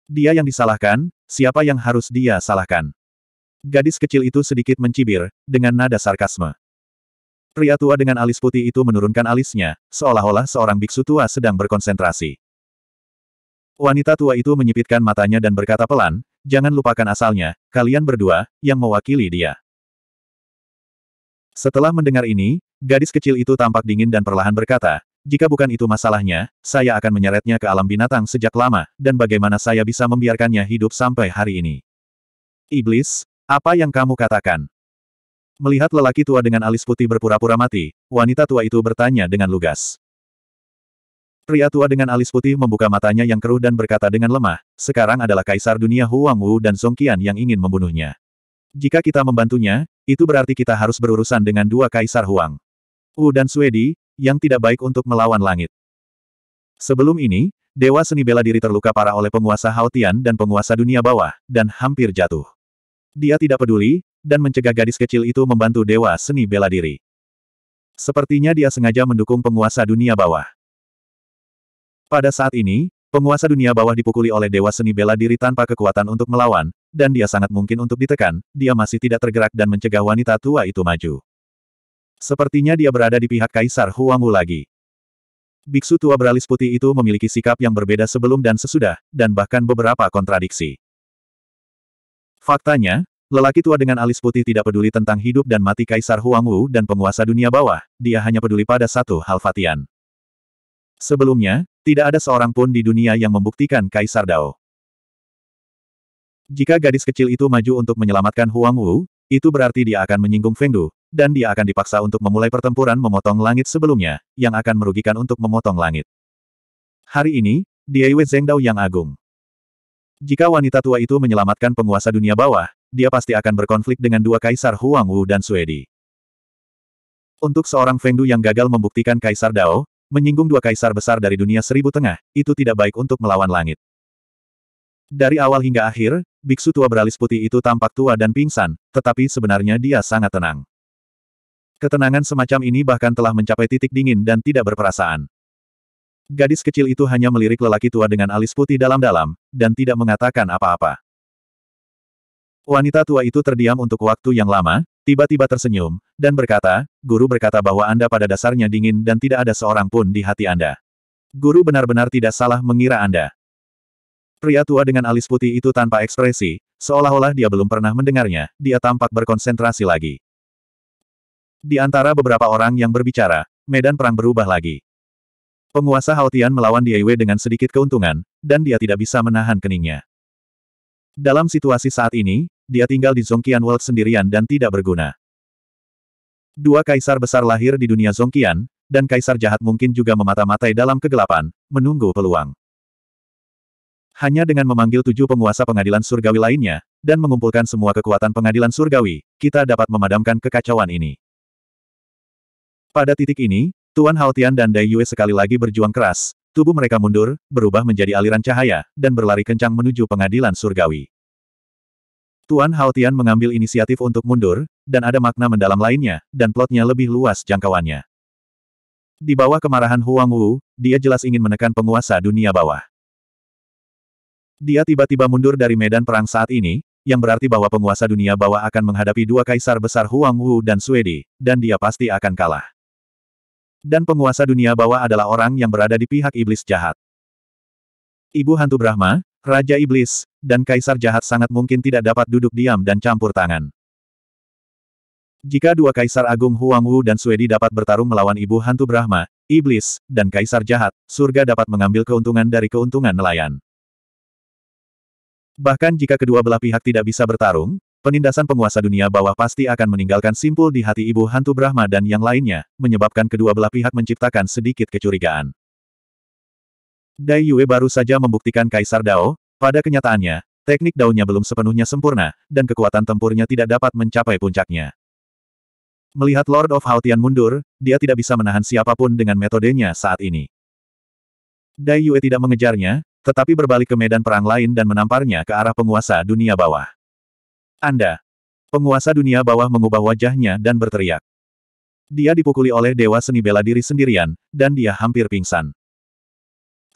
Dia yang disalahkan, siapa yang harus dia salahkan? Gadis kecil itu sedikit mencibir, dengan nada sarkasme. Pria tua dengan alis putih itu menurunkan alisnya, seolah-olah seorang biksu tua sedang berkonsentrasi. Wanita tua itu menyipitkan matanya dan berkata pelan, jangan lupakan asalnya, kalian berdua, yang mewakili dia. Setelah mendengar ini, gadis kecil itu tampak dingin dan perlahan berkata, jika bukan itu masalahnya, saya akan menyeretnya ke alam binatang sejak lama, dan bagaimana saya bisa membiarkannya hidup sampai hari ini. Iblis, apa yang kamu katakan? Melihat lelaki tua dengan alis putih berpura-pura mati, wanita tua itu bertanya dengan lugas. Pria tua dengan alis putih membuka matanya yang keruh dan berkata dengan lemah, sekarang adalah kaisar dunia Huang Wu dan Song Qian yang ingin membunuhnya. Jika kita membantunya, itu berarti kita harus berurusan dengan dua kaisar Huang. Wu dan Suedi, yang tidak baik untuk melawan langit. Sebelum ini, Dewa seni bela diri terluka parah oleh penguasa Haotian dan penguasa dunia bawah, dan hampir jatuh. Dia tidak peduli, dan mencegah gadis kecil itu membantu Dewa seni bela diri. Sepertinya dia sengaja mendukung penguasa dunia bawah. Pada saat ini, penguasa dunia bawah dipukuli oleh Dewa seni bela diri tanpa kekuatan untuk melawan, dan dia sangat mungkin untuk ditekan, dia masih tidak tergerak dan mencegah wanita tua itu maju. Sepertinya dia berada di pihak Kaisar Huangwu lagi. Biksu tua beralis putih itu memiliki sikap yang berbeda sebelum dan sesudah, dan bahkan beberapa kontradiksi. Faktanya, Lelaki tua dengan alis putih tidak peduli tentang hidup dan mati Kaisar Huangwu dan penguasa dunia bawah, dia hanya peduli pada satu hal Fatian. Sebelumnya, tidak ada seorang pun di dunia yang membuktikan Kaisar Dao. Jika gadis kecil itu maju untuk menyelamatkan Huangwu, itu berarti dia akan menyinggung Fengdu, dan dia akan dipaksa untuk memulai pertempuran memotong langit sebelumnya, yang akan merugikan untuk memotong langit. Hari ini, dia Zheng Zengdao yang agung. Jika wanita tua itu menyelamatkan penguasa dunia bawah, dia pasti akan berkonflik dengan dua kaisar Huang Wu dan Suedi. Untuk seorang Fengdu yang gagal membuktikan Kaisar Dao, menyinggung dua kaisar besar dari dunia seribu tengah, itu tidak baik untuk melawan langit. Dari awal hingga akhir, biksu tua beralis putih itu tampak tua dan pingsan, tetapi sebenarnya dia sangat tenang. Ketenangan semacam ini bahkan telah mencapai titik dingin dan tidak berperasaan. Gadis kecil itu hanya melirik lelaki tua dengan alis putih dalam-dalam, dan tidak mengatakan apa-apa. Wanita tua itu terdiam untuk waktu yang lama, tiba-tiba tersenyum, dan berkata, Guru berkata bahwa Anda pada dasarnya dingin dan tidak ada seorang pun di hati Anda. Guru benar-benar tidak salah mengira Anda. Pria tua dengan alis putih itu tanpa ekspresi, seolah-olah dia belum pernah mendengarnya, dia tampak berkonsentrasi lagi. Di antara beberapa orang yang berbicara, medan perang berubah lagi. Penguasa Haotian melawan Diewe dengan sedikit keuntungan, dan dia tidak bisa menahan keningnya. Dalam situasi saat ini, dia tinggal di Zongkian World sendirian dan tidak berguna. Dua kaisar besar lahir di dunia Zongkian, dan kaisar jahat mungkin juga memata-matai dalam kegelapan, menunggu peluang. Hanya dengan memanggil tujuh penguasa pengadilan surgawi lainnya, dan mengumpulkan semua kekuatan pengadilan surgawi, kita dapat memadamkan kekacauan ini. Pada titik ini, Tuan Haotian dan Dai Yue sekali lagi berjuang keras, tubuh mereka mundur, berubah menjadi aliran cahaya, dan berlari kencang menuju pengadilan surgawi. Tuan Haotian mengambil inisiatif untuk mundur, dan ada makna mendalam lainnya, dan plotnya lebih luas jangkauannya. Di bawah kemarahan Huang Wu, dia jelas ingin menekan penguasa dunia bawah. Dia tiba-tiba mundur dari medan perang saat ini, yang berarti bahwa penguasa dunia bawah akan menghadapi dua kaisar besar Huang Wu dan Suedi, dan dia pasti akan kalah. Dan penguasa dunia bawah adalah orang yang berada di pihak iblis jahat. Ibu hantu Brahma, Raja Iblis, dan Kaisar Jahat sangat mungkin tidak dapat duduk diam dan campur tangan. Jika dua Kaisar Agung Huang Wu dan Suedi dapat bertarung melawan Ibu Hantu Brahma, Iblis, dan Kaisar Jahat, surga dapat mengambil keuntungan dari keuntungan nelayan. Bahkan jika kedua belah pihak tidak bisa bertarung, Penindasan penguasa dunia bawah pasti akan meninggalkan simpul di hati ibu hantu Brahma dan yang lainnya, menyebabkan kedua belah pihak menciptakan sedikit kecurigaan. Dai Yue baru saja membuktikan Kaisar Dao, pada kenyataannya, teknik daunnya belum sepenuhnya sempurna, dan kekuatan tempurnya tidak dapat mencapai puncaknya. Melihat Lord of Haotian mundur, dia tidak bisa menahan siapapun dengan metodenya saat ini. Dai Yue tidak mengejarnya, tetapi berbalik ke medan perang lain dan menamparnya ke arah penguasa dunia bawah. Anda. Penguasa dunia bawah mengubah wajahnya dan berteriak. Dia dipukuli oleh dewa seni bela diri sendirian, dan dia hampir pingsan.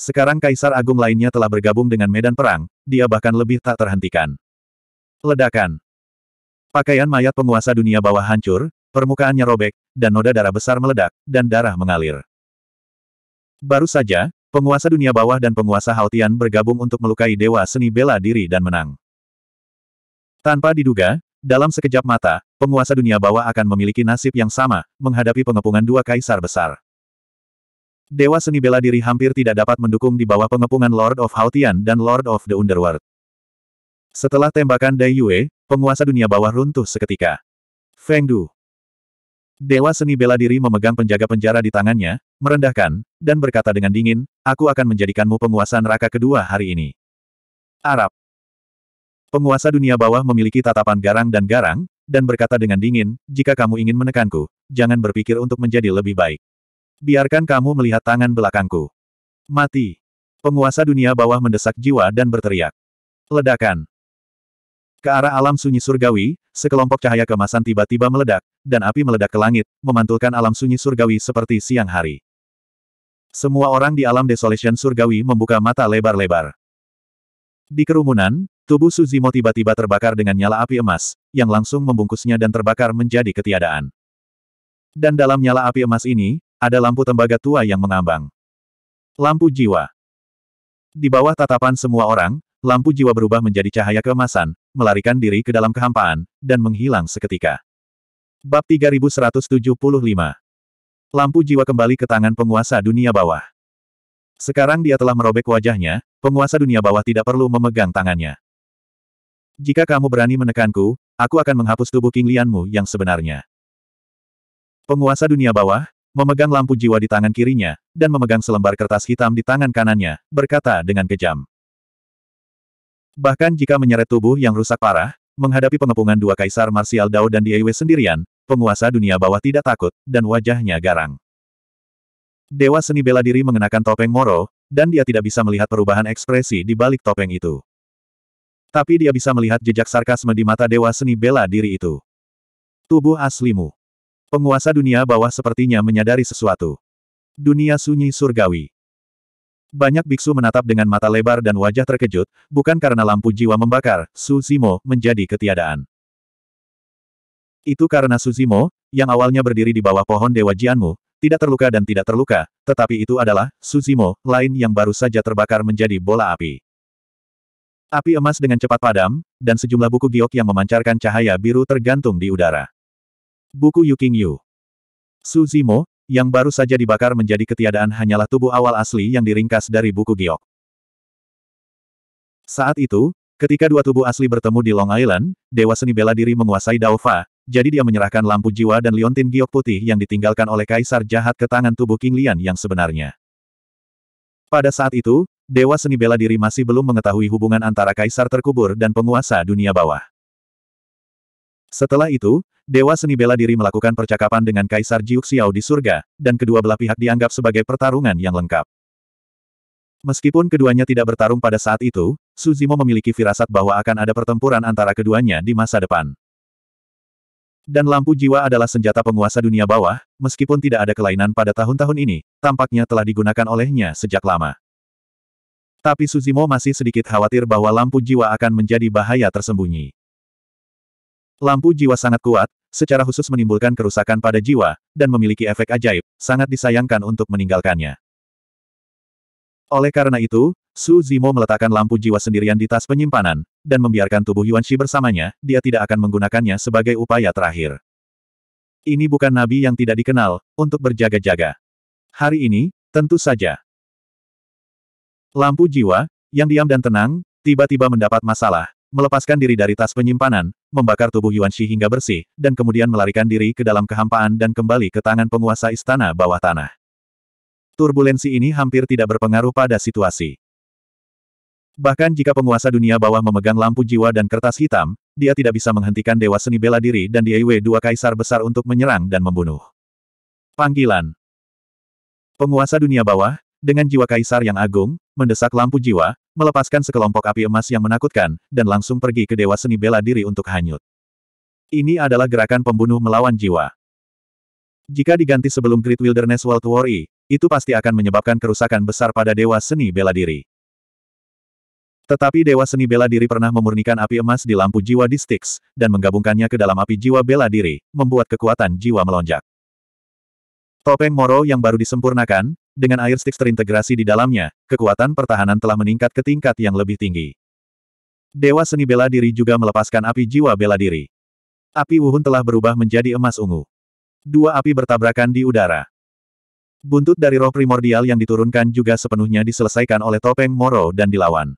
Sekarang kaisar agung lainnya telah bergabung dengan medan perang, dia bahkan lebih tak terhentikan. Ledakan. Pakaian mayat penguasa dunia bawah hancur, permukaannya robek, dan noda darah besar meledak, dan darah mengalir. Baru saja, penguasa dunia bawah dan penguasa Haotian bergabung untuk melukai dewa seni bela diri dan menang. Tanpa diduga, dalam sekejap mata, penguasa dunia bawah akan memiliki nasib yang sama, menghadapi pengepungan dua kaisar besar. Dewa seni bela diri hampir tidak dapat mendukung di bawah pengepungan Lord of Haotian dan Lord of the Underworld. Setelah tembakan Dai Yue, penguasa dunia bawah runtuh seketika. Feng Du. Dewa seni bela diri memegang penjaga penjara di tangannya, merendahkan, dan berkata dengan dingin, aku akan menjadikanmu penguasa neraka kedua hari ini. Arab. Penguasa dunia bawah memiliki tatapan garang dan garang, dan berkata dengan dingin, jika kamu ingin menekanku, jangan berpikir untuk menjadi lebih baik. Biarkan kamu melihat tangan belakangku. Mati. Penguasa dunia bawah mendesak jiwa dan berteriak. Ledakan. Ke arah alam sunyi surgawi, sekelompok cahaya kemasan tiba-tiba meledak, dan api meledak ke langit, memantulkan alam sunyi surgawi seperti siang hari. Semua orang di alam desolation surgawi membuka mata lebar-lebar. Di kerumunan, Tubuh Suzimo tiba-tiba terbakar dengan nyala api emas, yang langsung membungkusnya dan terbakar menjadi ketiadaan. Dan dalam nyala api emas ini, ada lampu tembaga tua yang mengambang. Lampu jiwa. Di bawah tatapan semua orang, lampu jiwa berubah menjadi cahaya kemasan, melarikan diri ke dalam kehampaan, dan menghilang seketika. Bab 3175 Lampu jiwa kembali ke tangan penguasa dunia bawah. Sekarang dia telah merobek wajahnya, penguasa dunia bawah tidak perlu memegang tangannya. Jika kamu berani menekanku, aku akan menghapus tubuh King Lianmu yang sebenarnya. Penguasa dunia bawah, memegang lampu jiwa di tangan kirinya, dan memegang selembar kertas hitam di tangan kanannya, berkata dengan kejam. Bahkan jika menyeret tubuh yang rusak parah, menghadapi pengepungan dua kaisar Marsial Dao dan Diewe sendirian, penguasa dunia bawah tidak takut, dan wajahnya garang. Dewa seni bela diri mengenakan topeng Moro, dan dia tidak bisa melihat perubahan ekspresi di balik topeng itu. Tapi dia bisa melihat jejak sarkasme di mata dewa seni bela diri itu. Tubuh aslimu. Penguasa dunia bawah sepertinya menyadari sesuatu. Dunia sunyi surgawi. Banyak biksu menatap dengan mata lebar dan wajah terkejut, bukan karena lampu jiwa membakar, Suzimo menjadi ketiadaan. Itu karena Suzimo, yang awalnya berdiri di bawah pohon Dewa Jianmu, tidak terluka dan tidak terluka, tetapi itu adalah Suzimo lain yang baru saja terbakar menjadi bola api. Api emas dengan cepat padam, dan sejumlah buku giok yang memancarkan cahaya biru tergantung di udara. Buku Yuking Yu. Su Zimo, yang baru saja dibakar menjadi ketiadaan hanyalah tubuh awal asli yang diringkas dari buku giok. Saat itu, ketika dua tubuh asli bertemu di Long Island, Dewa Seni Bela Diri menguasai Daofa, jadi dia menyerahkan lampu jiwa dan liontin giok putih yang ditinggalkan oleh Kaisar Jahat ke tangan tubuh King Lian yang sebenarnya. Pada saat itu, Dewa Seni Bela Diri masih belum mengetahui hubungan antara kaisar terkubur dan penguasa dunia bawah. Setelah itu, Dewa Seni Bela Diri melakukan percakapan dengan Kaisar Jiuxiao di surga, dan kedua belah pihak dianggap sebagai pertarungan yang lengkap. Meskipun keduanya tidak bertarung pada saat itu, Suzimo memiliki firasat bahwa akan ada pertempuran antara keduanya di masa depan. Dan lampu jiwa adalah senjata penguasa dunia bawah, meskipun tidak ada kelainan pada tahun-tahun ini, tampaknya telah digunakan olehnya sejak lama. Tapi Suzimo masih sedikit khawatir bahwa lampu jiwa akan menjadi bahaya tersembunyi. Lampu jiwa sangat kuat, secara khusus menimbulkan kerusakan pada jiwa, dan memiliki efek ajaib, sangat disayangkan untuk meninggalkannya. Oleh karena itu, Su Zimo meletakkan lampu jiwa sendirian di tas penyimpanan, dan membiarkan tubuh Yuan Shi bersamanya, dia tidak akan menggunakannya sebagai upaya terakhir. Ini bukan nabi yang tidak dikenal, untuk berjaga-jaga. Hari ini, tentu saja. Lampu jiwa, yang diam dan tenang, tiba-tiba mendapat masalah, melepaskan diri dari tas penyimpanan, membakar tubuh Yuan Shi hingga bersih, dan kemudian melarikan diri ke dalam kehampaan dan kembali ke tangan penguasa istana bawah tanah. Turbulensi ini hampir tidak berpengaruh pada situasi. Bahkan jika penguasa dunia bawah memegang lampu jiwa dan kertas hitam, dia tidak bisa menghentikan Dewa Seni Bela Diri dan Diewe dua kaisar besar untuk menyerang dan membunuh. Panggilan Penguasa dunia bawah, dengan jiwa kaisar yang agung, mendesak lampu jiwa, melepaskan sekelompok api emas yang menakutkan, dan langsung pergi ke dewa seni bela diri untuk hanyut. Ini adalah gerakan pembunuh melawan jiwa. Jika diganti sebelum Great Wilderness World War E, itu pasti akan menyebabkan kerusakan besar pada dewa seni bela diri. Tetapi dewa seni bela diri pernah memurnikan api emas di lampu jiwa di Styx, dan menggabungkannya ke dalam api jiwa bela diri, membuat kekuatan jiwa melonjak. Topeng Moro yang baru disempurnakan, dengan air sticks terintegrasi di dalamnya, kekuatan pertahanan telah meningkat ke tingkat yang lebih tinggi. Dewa seni bela diri juga melepaskan api jiwa bela diri. Api Wuhun telah berubah menjadi emas ungu. Dua api bertabrakan di udara. Buntut dari roh primordial yang diturunkan juga sepenuhnya diselesaikan oleh topeng Moro dan dilawan.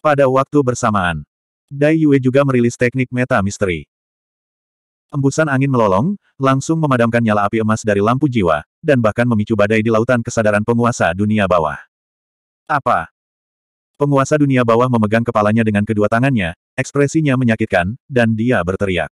Pada waktu bersamaan, Dai Yue juga merilis teknik meta misteri. Embusan angin melolong, langsung memadamkan nyala api emas dari lampu jiwa, dan bahkan memicu badai di lautan kesadaran penguasa dunia bawah. Apa? Penguasa dunia bawah memegang kepalanya dengan kedua tangannya, ekspresinya menyakitkan, dan dia berteriak.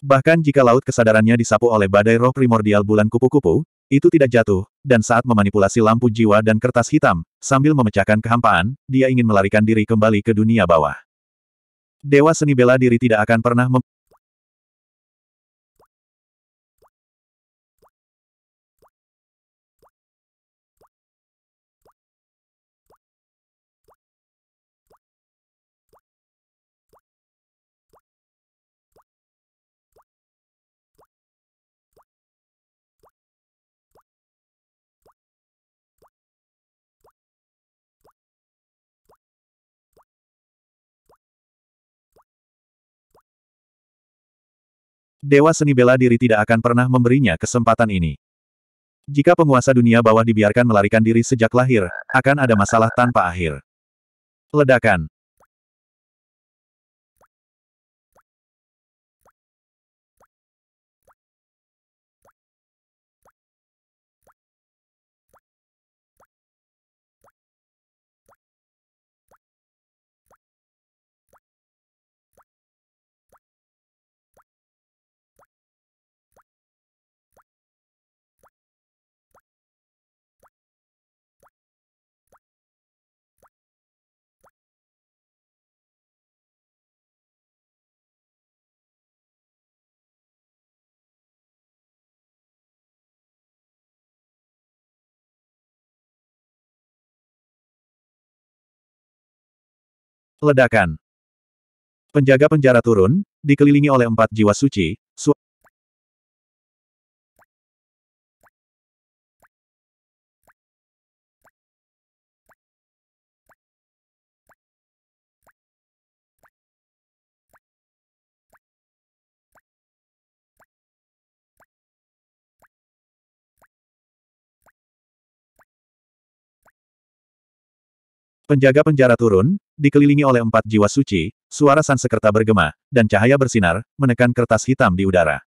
Bahkan jika laut kesadarannya disapu oleh badai roh primordial bulan kupu-kupu, itu tidak jatuh, dan saat memanipulasi lampu jiwa dan kertas hitam, sambil memecahkan kehampaan, dia ingin melarikan diri kembali ke dunia bawah. Dewa seni bela diri tidak akan pernah mem Dewa seni bela diri tidak akan pernah memberinya kesempatan ini. Jika penguasa dunia bawah dibiarkan melarikan diri sejak lahir, akan ada masalah tanpa akhir. Ledakan. Ledakan. Penjaga penjara turun, dikelilingi oleh empat jiwa suci, su Penjaga penjara turun, dikelilingi oleh empat jiwa suci, suara sansekerta bergema, dan cahaya bersinar, menekan kertas hitam di udara.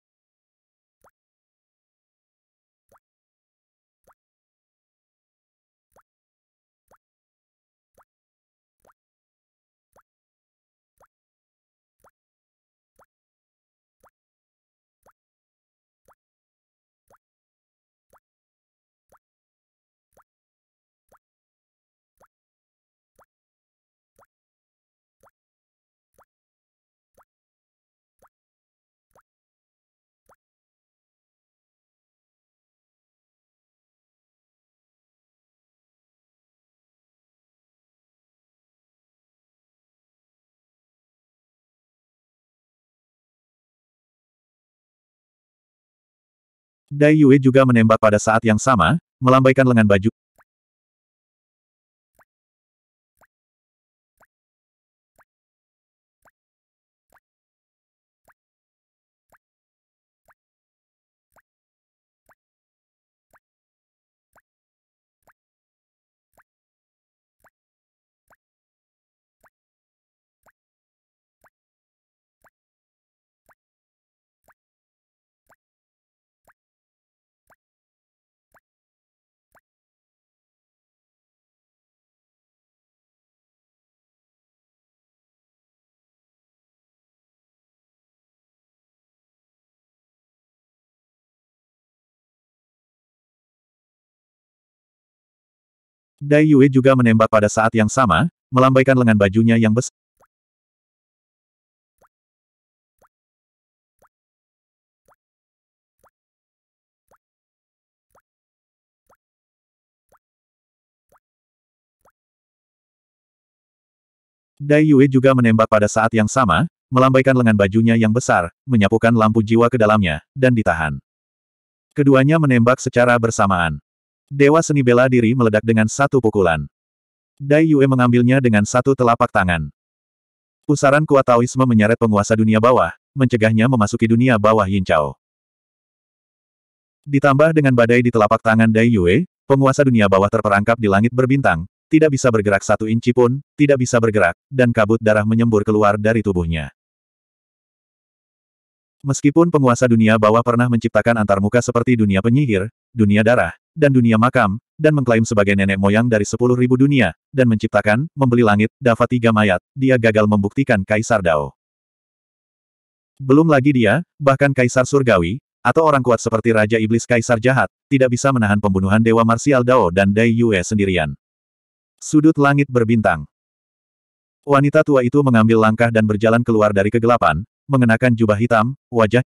Dai Yue juga menembak pada saat yang sama, melambaikan lengan baju, Dai Yue juga menembak pada saat yang sama, melambaikan lengan bajunya yang besar. Dai Yue juga menembak pada saat yang sama, melambaikan lengan bajunya yang besar, menyapukan lampu jiwa ke dalamnya, dan ditahan. Keduanya menembak secara bersamaan. Dewa seni bela diri meledak dengan satu pukulan. Dai Yue mengambilnya dengan satu telapak tangan. Pusaran kuat Taoisme menyeret penguasa dunia bawah, mencegahnya memasuki dunia bawah Yin Chao. Ditambah dengan badai di telapak tangan Dai Yue, penguasa dunia bawah terperangkap di langit berbintang, tidak bisa bergerak satu inci pun, tidak bisa bergerak, dan kabut darah menyembur keluar dari tubuhnya. Meskipun penguasa dunia bawah pernah menciptakan antarmuka seperti dunia penyihir, dunia darah, dan dunia makam, dan mengklaim sebagai nenek moyang dari sepuluh ribu dunia, dan menciptakan, membeli langit, Dava tiga mayat, dia gagal membuktikan Kaisar Dao. Belum lagi dia, bahkan Kaisar Surgawi, atau orang kuat seperti Raja Iblis Kaisar Jahat, tidak bisa menahan pembunuhan Dewa Marsial Dao dan Dai Yue sendirian. Sudut langit berbintang. Wanita tua itu mengambil langkah dan berjalan keluar dari kegelapan, mengenakan jubah hitam, wajah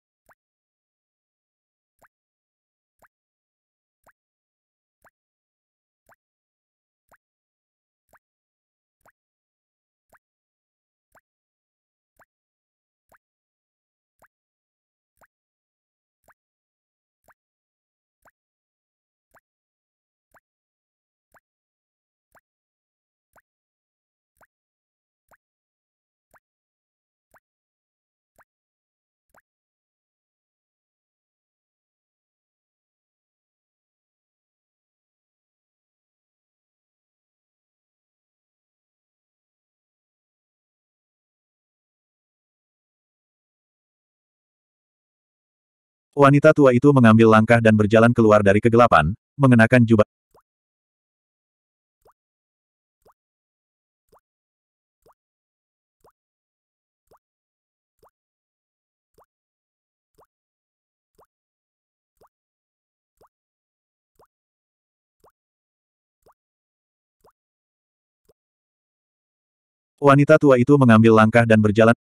Wanita tua itu mengambil langkah dan berjalan keluar dari kegelapan, mengenakan jubah. Wanita tua itu mengambil langkah dan berjalan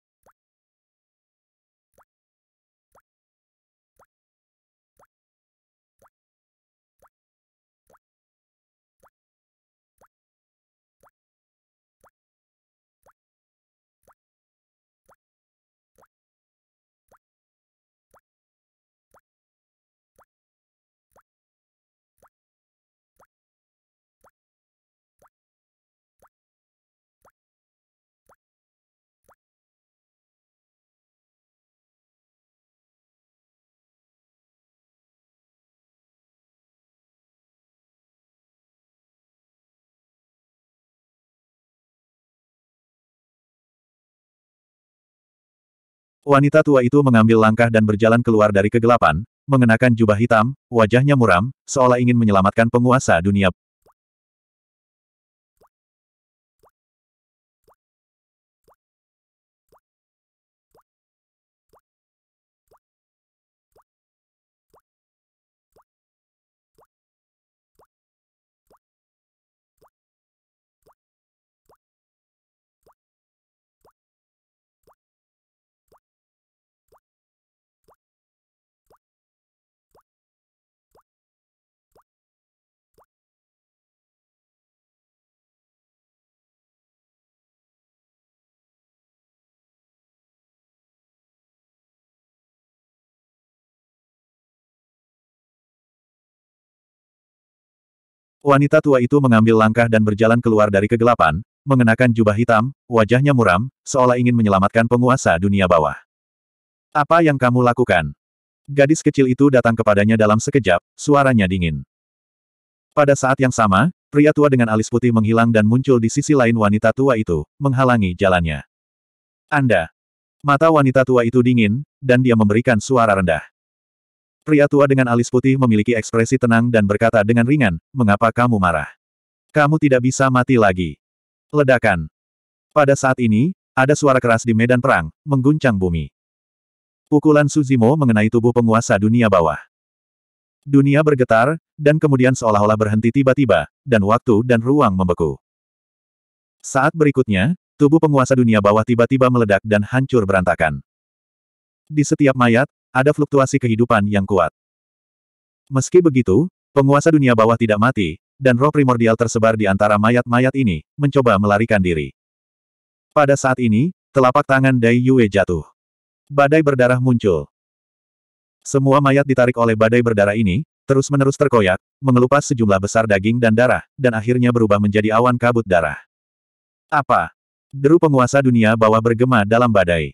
Wanita tua itu mengambil langkah dan berjalan keluar dari kegelapan, mengenakan jubah hitam, wajahnya muram, seolah ingin menyelamatkan penguasa dunia Wanita tua itu mengambil langkah dan berjalan keluar dari kegelapan, mengenakan jubah hitam, wajahnya muram, seolah ingin menyelamatkan penguasa dunia bawah. Apa yang kamu lakukan? Gadis kecil itu datang kepadanya dalam sekejap, suaranya dingin. Pada saat yang sama, pria tua dengan alis putih menghilang dan muncul di sisi lain wanita tua itu, menghalangi jalannya. Anda. Mata wanita tua itu dingin, dan dia memberikan suara rendah. Pria tua dengan alis putih memiliki ekspresi tenang dan berkata dengan ringan, mengapa kamu marah? Kamu tidak bisa mati lagi. Ledakan. Pada saat ini, ada suara keras di medan perang, mengguncang bumi. Pukulan Suzimo mengenai tubuh penguasa dunia bawah. Dunia bergetar, dan kemudian seolah-olah berhenti tiba-tiba, dan waktu dan ruang membeku. Saat berikutnya, tubuh penguasa dunia bawah tiba-tiba meledak dan hancur berantakan. Di setiap mayat, ada fluktuasi kehidupan yang kuat. Meski begitu, penguasa dunia bawah tidak mati, dan roh primordial tersebar di antara mayat-mayat ini, mencoba melarikan diri. Pada saat ini, telapak tangan Dai Yue jatuh. Badai berdarah muncul. Semua mayat ditarik oleh badai berdarah ini, terus-menerus terkoyak, mengelupas sejumlah besar daging dan darah, dan akhirnya berubah menjadi awan kabut darah. Apa? Deru penguasa dunia bawah bergema dalam badai.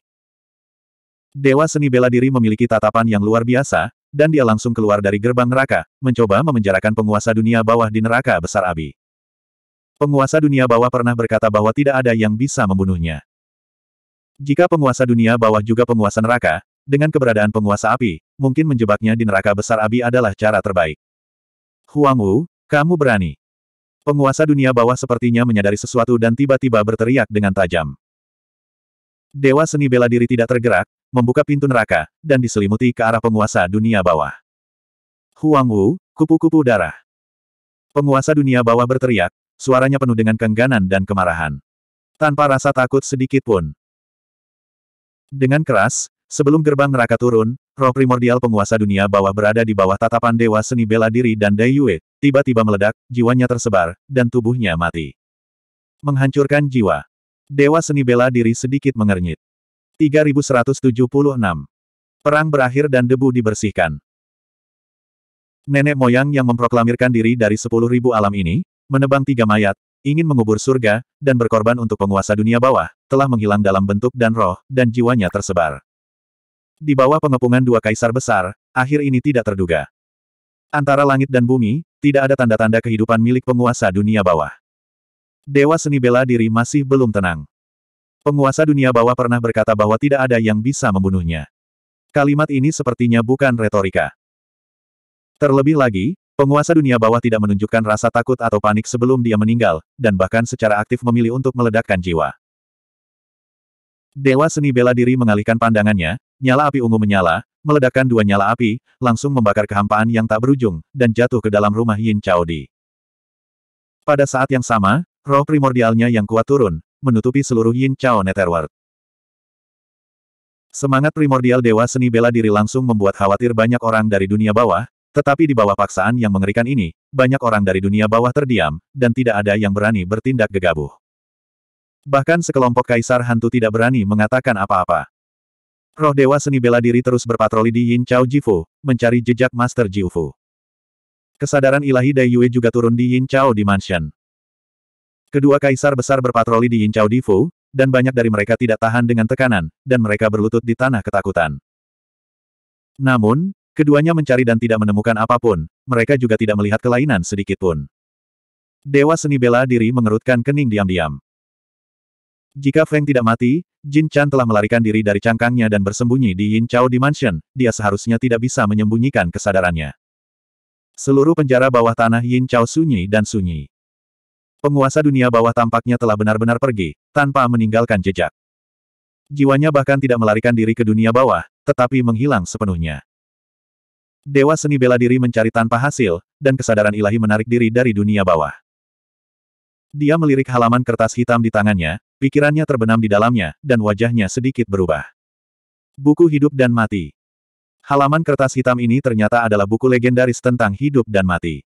Dewa seni bela diri memiliki tatapan yang luar biasa, dan dia langsung keluar dari gerbang neraka, mencoba memenjarakan penguasa dunia bawah di neraka besar Abi. Penguasa dunia bawah pernah berkata bahwa tidak ada yang bisa membunuhnya. Jika penguasa dunia bawah juga penguasa neraka, dengan keberadaan penguasa api, mungkin menjebaknya di neraka besar Abi adalah cara terbaik. Huang Wu, kamu berani. Penguasa dunia bawah sepertinya menyadari sesuatu dan tiba-tiba berteriak dengan tajam. Dewa seni bela diri tidak tergerak, membuka pintu neraka, dan diselimuti ke arah penguasa dunia bawah. Huang Wu, kupu-kupu darah. Penguasa dunia bawah berteriak, suaranya penuh dengan kengganan dan kemarahan. Tanpa rasa takut sedikit pun. Dengan keras, sebelum gerbang neraka turun, roh primordial penguasa dunia bawah berada di bawah tatapan dewa seni bela diri dan Dai Yue, tiba-tiba meledak, jiwanya tersebar, dan tubuhnya mati. Menghancurkan jiwa. Dewa seni bela diri sedikit mengernyit. 3176. Perang berakhir dan debu dibersihkan. Nenek moyang yang memproklamirkan diri dari 10.000 alam ini, menebang tiga mayat, ingin mengubur surga, dan berkorban untuk penguasa dunia bawah, telah menghilang dalam bentuk dan roh, dan jiwanya tersebar. Di bawah pengepungan dua kaisar besar, akhir ini tidak terduga. Antara langit dan bumi, tidak ada tanda-tanda kehidupan milik penguasa dunia bawah. Dewa seni bela diri masih belum tenang. Penguasa dunia bawah pernah berkata bahwa tidak ada yang bisa membunuhnya. Kalimat ini sepertinya bukan retorika. Terlebih lagi, penguasa dunia bawah tidak menunjukkan rasa takut atau panik sebelum dia meninggal, dan bahkan secara aktif memilih untuk meledakkan jiwa. Dewa seni bela diri mengalihkan pandangannya, nyala api ungu menyala, meledakkan dua nyala api, langsung membakar kehampaan yang tak berujung, dan jatuh ke dalam rumah Yin Chaodi. Pada saat yang sama, roh primordialnya yang kuat turun, menutupi seluruh Yin Chao Netherworld. Semangat primordial Dewa Seni Bela Diri langsung membuat khawatir banyak orang dari dunia bawah, tetapi di bawah paksaan yang mengerikan ini, banyak orang dari dunia bawah terdiam, dan tidak ada yang berani bertindak gegabah. Bahkan sekelompok kaisar hantu tidak berani mengatakan apa-apa. Roh Dewa Seni Bela Diri terus berpatroli di Yin Chao Jifu, mencari jejak Master Jiufu. Kesadaran ilahi Dai Yue juga turun di Yin Chao Dimension. Kedua kaisar besar berpatroli di Yinchao Difu, dan banyak dari mereka tidak tahan dengan tekanan, dan mereka berlutut di tanah ketakutan. Namun, keduanya mencari dan tidak menemukan apapun, mereka juga tidak melihat kelainan sedikitpun. Dewa seni bela diri mengerutkan kening diam-diam. Jika Feng tidak mati, Jin Chan telah melarikan diri dari cangkangnya dan bersembunyi di Yin Chao Dimension, dia seharusnya tidak bisa menyembunyikan kesadarannya. Seluruh penjara bawah tanah Yin Chao sunyi dan sunyi penguasa dunia bawah tampaknya telah benar-benar pergi, tanpa meninggalkan jejak. Jiwanya bahkan tidak melarikan diri ke dunia bawah, tetapi menghilang sepenuhnya. Dewa seni bela diri mencari tanpa hasil, dan kesadaran ilahi menarik diri dari dunia bawah. Dia melirik halaman kertas hitam di tangannya, pikirannya terbenam di dalamnya, dan wajahnya sedikit berubah. Buku Hidup dan Mati Halaman kertas hitam ini ternyata adalah buku legendaris tentang hidup dan mati.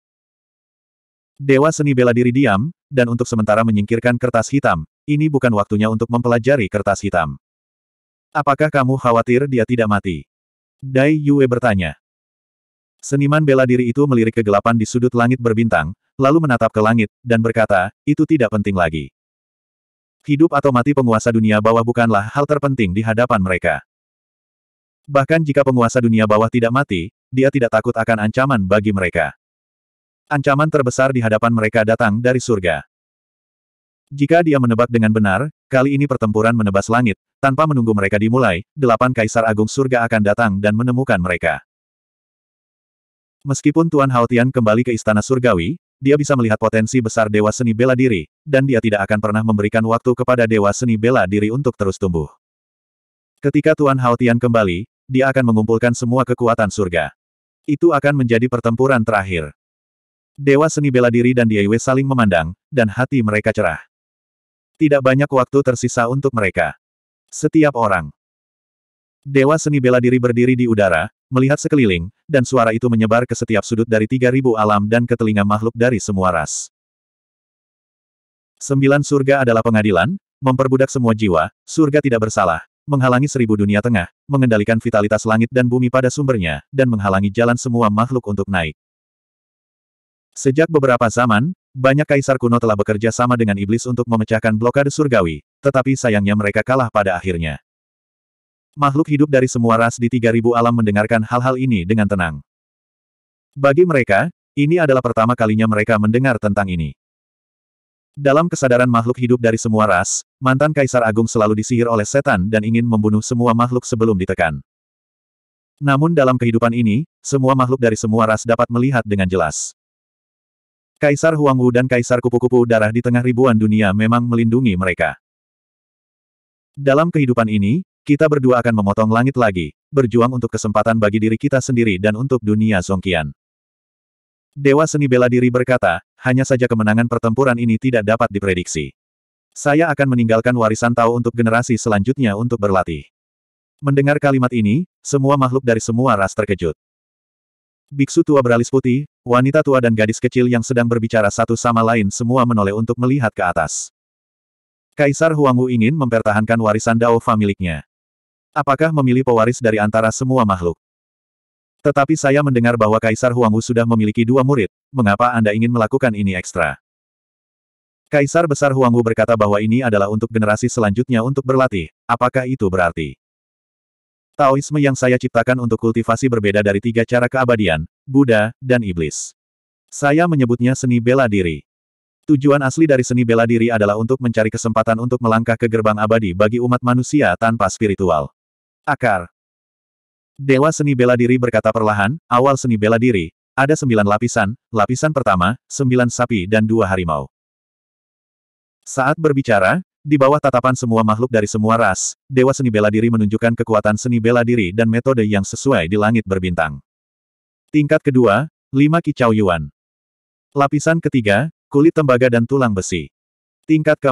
Dewa seni bela diri diam, dan untuk sementara menyingkirkan kertas hitam, ini bukan waktunya untuk mempelajari kertas hitam. Apakah kamu khawatir dia tidak mati? Dai Yue bertanya. Seniman bela diri itu melirik kegelapan di sudut langit berbintang, lalu menatap ke langit, dan berkata, itu tidak penting lagi. Hidup atau mati penguasa dunia bawah bukanlah hal terpenting di hadapan mereka. Bahkan jika penguasa dunia bawah tidak mati, dia tidak takut akan ancaman bagi mereka. Ancaman terbesar di hadapan mereka datang dari surga. Jika dia menebak dengan benar, kali ini pertempuran menebas langit, tanpa menunggu mereka dimulai, delapan kaisar agung surga akan datang dan menemukan mereka. Meskipun Tuan Haotian kembali ke istana surgawi, dia bisa melihat potensi besar dewa seni bela diri, dan dia tidak akan pernah memberikan waktu kepada dewa seni bela diri untuk terus tumbuh. Ketika Tuan Haotian kembali, dia akan mengumpulkan semua kekuatan surga. Itu akan menjadi pertempuran terakhir. Dewa seni bela diri dan Diewe saling memandang, dan hati mereka cerah. Tidak banyak waktu tersisa untuk mereka. Setiap orang. Dewa seni bela diri berdiri di udara, melihat sekeliling, dan suara itu menyebar ke setiap sudut dari 3000 alam dan ke telinga makhluk dari semua ras. Sembilan surga adalah pengadilan, memperbudak semua jiwa, surga tidak bersalah, menghalangi seribu dunia tengah, mengendalikan vitalitas langit dan bumi pada sumbernya, dan menghalangi jalan semua makhluk untuk naik. Sejak beberapa zaman, banyak kaisar kuno telah bekerja sama dengan iblis untuk memecahkan blokade surgawi, tetapi sayangnya mereka kalah pada akhirnya. Makhluk hidup dari semua ras di 3000 alam mendengarkan hal-hal ini dengan tenang. Bagi mereka, ini adalah pertama kalinya mereka mendengar tentang ini. Dalam kesadaran makhluk hidup dari semua ras, mantan Kaisar Agung selalu disihir oleh setan dan ingin membunuh semua makhluk sebelum ditekan. Namun dalam kehidupan ini, semua makhluk dari semua ras dapat melihat dengan jelas. Kaisar Huangwu dan Kaisar Kupu-Kupu Darah di tengah ribuan dunia memang melindungi mereka. Dalam kehidupan ini, kita berdua akan memotong langit lagi, berjuang untuk kesempatan bagi diri kita sendiri dan untuk dunia Songkian. Dewa Seni Bela Diri berkata, hanya saja kemenangan pertempuran ini tidak dapat diprediksi. Saya akan meninggalkan warisan Tao untuk generasi selanjutnya untuk berlatih. Mendengar kalimat ini, semua makhluk dari semua ras terkejut. Biksu tua beralis putih, wanita tua dan gadis kecil yang sedang berbicara satu sama lain semua menoleh untuk melihat ke atas. Kaisar Huangwu ingin mempertahankan warisan Dao miliknya. Apakah memilih pewaris dari antara semua makhluk? Tetapi saya mendengar bahwa Kaisar Huangwu sudah memiliki dua murid, mengapa Anda ingin melakukan ini ekstra? Kaisar Besar Huangwu berkata bahwa ini adalah untuk generasi selanjutnya untuk berlatih, apakah itu berarti? Taoisme yang saya ciptakan untuk kultivasi berbeda dari tiga cara keabadian, Buddha, dan Iblis. Saya menyebutnya seni bela diri. Tujuan asli dari seni bela diri adalah untuk mencari kesempatan untuk melangkah ke gerbang abadi bagi umat manusia tanpa spiritual. Akar Dewa seni bela diri berkata perlahan, awal seni bela diri, ada sembilan lapisan, lapisan pertama, sembilan sapi dan dua harimau. Saat berbicara, di bawah tatapan semua makhluk dari semua ras, Dewa Seni Bela Diri menunjukkan kekuatan seni bela diri dan metode yang sesuai di langit berbintang. Tingkat kedua, lima kicau yuan. Lapisan ketiga, kulit tembaga dan tulang besi. Tingkat ke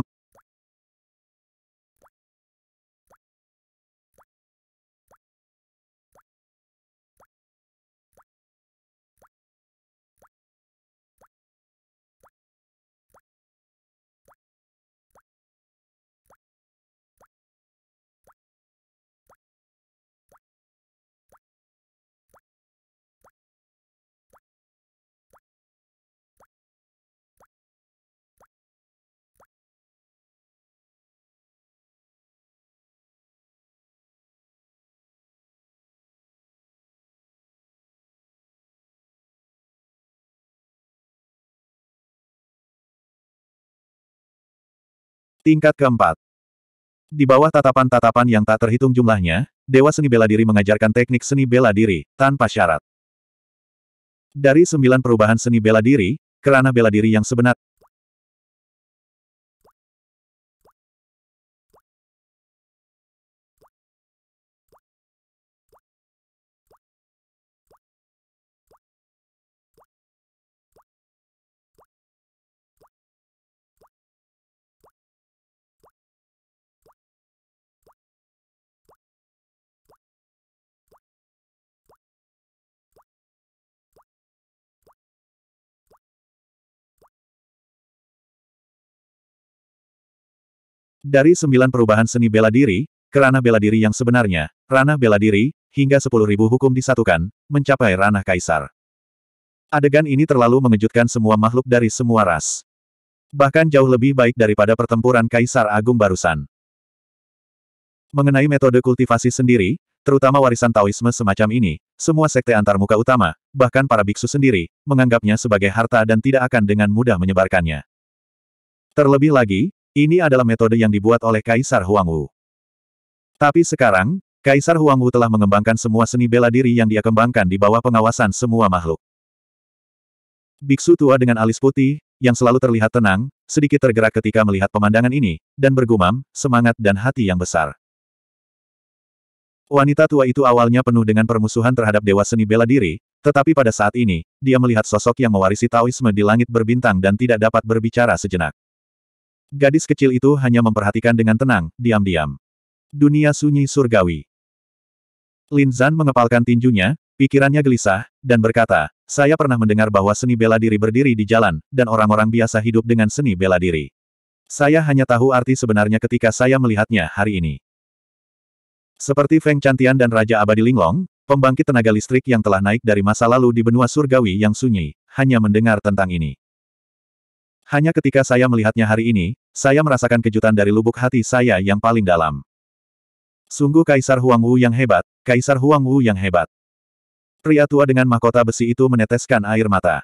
Tingkat keempat. Di bawah tatapan-tatapan yang tak terhitung jumlahnya, Dewa Seni Bela Diri mengajarkan teknik seni bela diri, tanpa syarat. Dari sembilan perubahan seni bela diri, kerana bela diri yang sebenar, Dari sembilan perubahan seni bela diri, kerana bela diri yang sebenarnya, ranah bela diri, hingga sepuluh ribu hukum disatukan, mencapai ranah kaisar. Adegan ini terlalu mengejutkan semua makhluk dari semua ras. Bahkan jauh lebih baik daripada pertempuran Kaisar Agung barusan. Mengenai metode kultivasi sendiri, terutama warisan Taoisme semacam ini, semua sekte antarmuka utama, bahkan para biksu sendiri, menganggapnya sebagai harta dan tidak akan dengan mudah menyebarkannya. Terlebih lagi, ini adalah metode yang dibuat oleh Kaisar Huangwu. Tapi sekarang, Kaisar Huangwu telah mengembangkan semua seni bela diri yang dia kembangkan di bawah pengawasan semua makhluk. Biksu tua dengan alis putih, yang selalu terlihat tenang, sedikit tergerak ketika melihat pemandangan ini, dan bergumam, semangat dan hati yang besar. Wanita tua itu awalnya penuh dengan permusuhan terhadap dewa seni bela diri, tetapi pada saat ini, dia melihat sosok yang mewarisi Taoisme di langit berbintang dan tidak dapat berbicara sejenak. Gadis kecil itu hanya memperhatikan dengan tenang, diam-diam. Dunia sunyi surgawi. Lin Zan mengepalkan tinjunya, pikirannya gelisah, dan berkata, saya pernah mendengar bahwa seni bela diri berdiri di jalan, dan orang-orang biasa hidup dengan seni bela diri. Saya hanya tahu arti sebenarnya ketika saya melihatnya hari ini. Seperti Feng Cantian dan Raja Abadi Linglong, pembangkit tenaga listrik yang telah naik dari masa lalu di benua surgawi yang sunyi, hanya mendengar tentang ini. Hanya ketika saya melihatnya hari ini, saya merasakan kejutan dari lubuk hati saya yang paling dalam. Sungguh Kaisar Huang Wu yang hebat, Kaisar Huang Wu yang hebat. Pria tua dengan mahkota besi itu meneteskan air mata.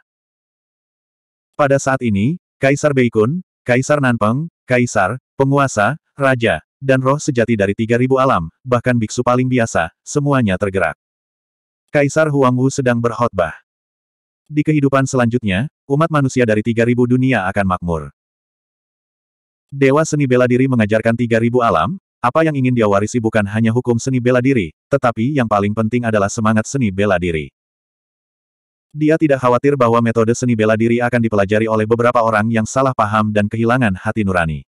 Pada saat ini, Kaisar Beikun, Kaisar Nanpeng, Kaisar, penguasa, raja, dan roh sejati dari 3000 alam, bahkan biksu paling biasa, semuanya tergerak. Kaisar Huangwu sedang berkhotbah. Di kehidupan selanjutnya, Umat manusia dari 3000 dunia akan makmur. Dewa seni bela diri mengajarkan 3000 alam, apa yang ingin dia warisi bukan hanya hukum seni bela diri, tetapi yang paling penting adalah semangat seni bela diri. Dia tidak khawatir bahwa metode seni bela diri akan dipelajari oleh beberapa orang yang salah paham dan kehilangan hati nurani.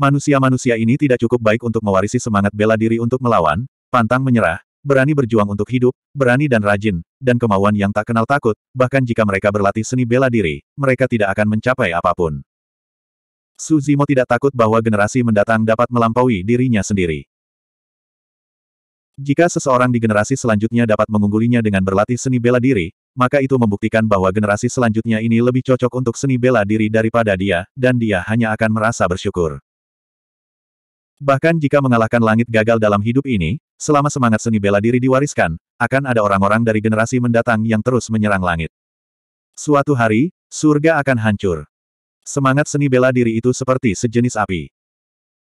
Manusia-manusia ini tidak cukup baik untuk mewarisi semangat bela diri untuk melawan, pantang menyerah, berani berjuang untuk hidup, berani dan rajin, dan kemauan yang tak kenal takut, bahkan jika mereka berlatih seni bela diri, mereka tidak akan mencapai apapun. Suzimo tidak takut bahwa generasi mendatang dapat melampaui dirinya sendiri. Jika seseorang di generasi selanjutnya dapat mengunggulinya dengan berlatih seni bela diri, maka itu membuktikan bahwa generasi selanjutnya ini lebih cocok untuk seni bela diri daripada dia, dan dia hanya akan merasa bersyukur. Bahkan jika mengalahkan langit gagal dalam hidup ini, Selama semangat seni bela diri diwariskan, akan ada orang-orang dari generasi mendatang yang terus menyerang langit. Suatu hari, surga akan hancur. Semangat seni bela diri itu seperti sejenis api.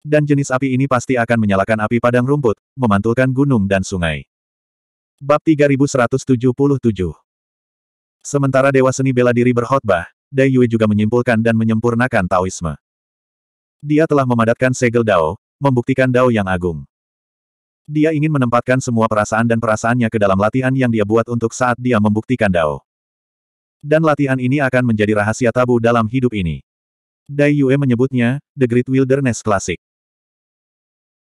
Dan jenis api ini pasti akan menyalakan api padang rumput, memantulkan gunung dan sungai. Bab 3177 Sementara Dewa Seni Bela Diri berkhotbah, Dai Yue juga menyimpulkan dan menyempurnakan Taoisme. Dia telah memadatkan segel Dao, membuktikan Dao yang agung. Dia ingin menempatkan semua perasaan dan perasaannya ke dalam latihan yang dia buat untuk saat dia membuktikan Dao. Dan latihan ini akan menjadi rahasia tabu dalam hidup ini. Dai Yue menyebutnya, The Great Wilderness Classic.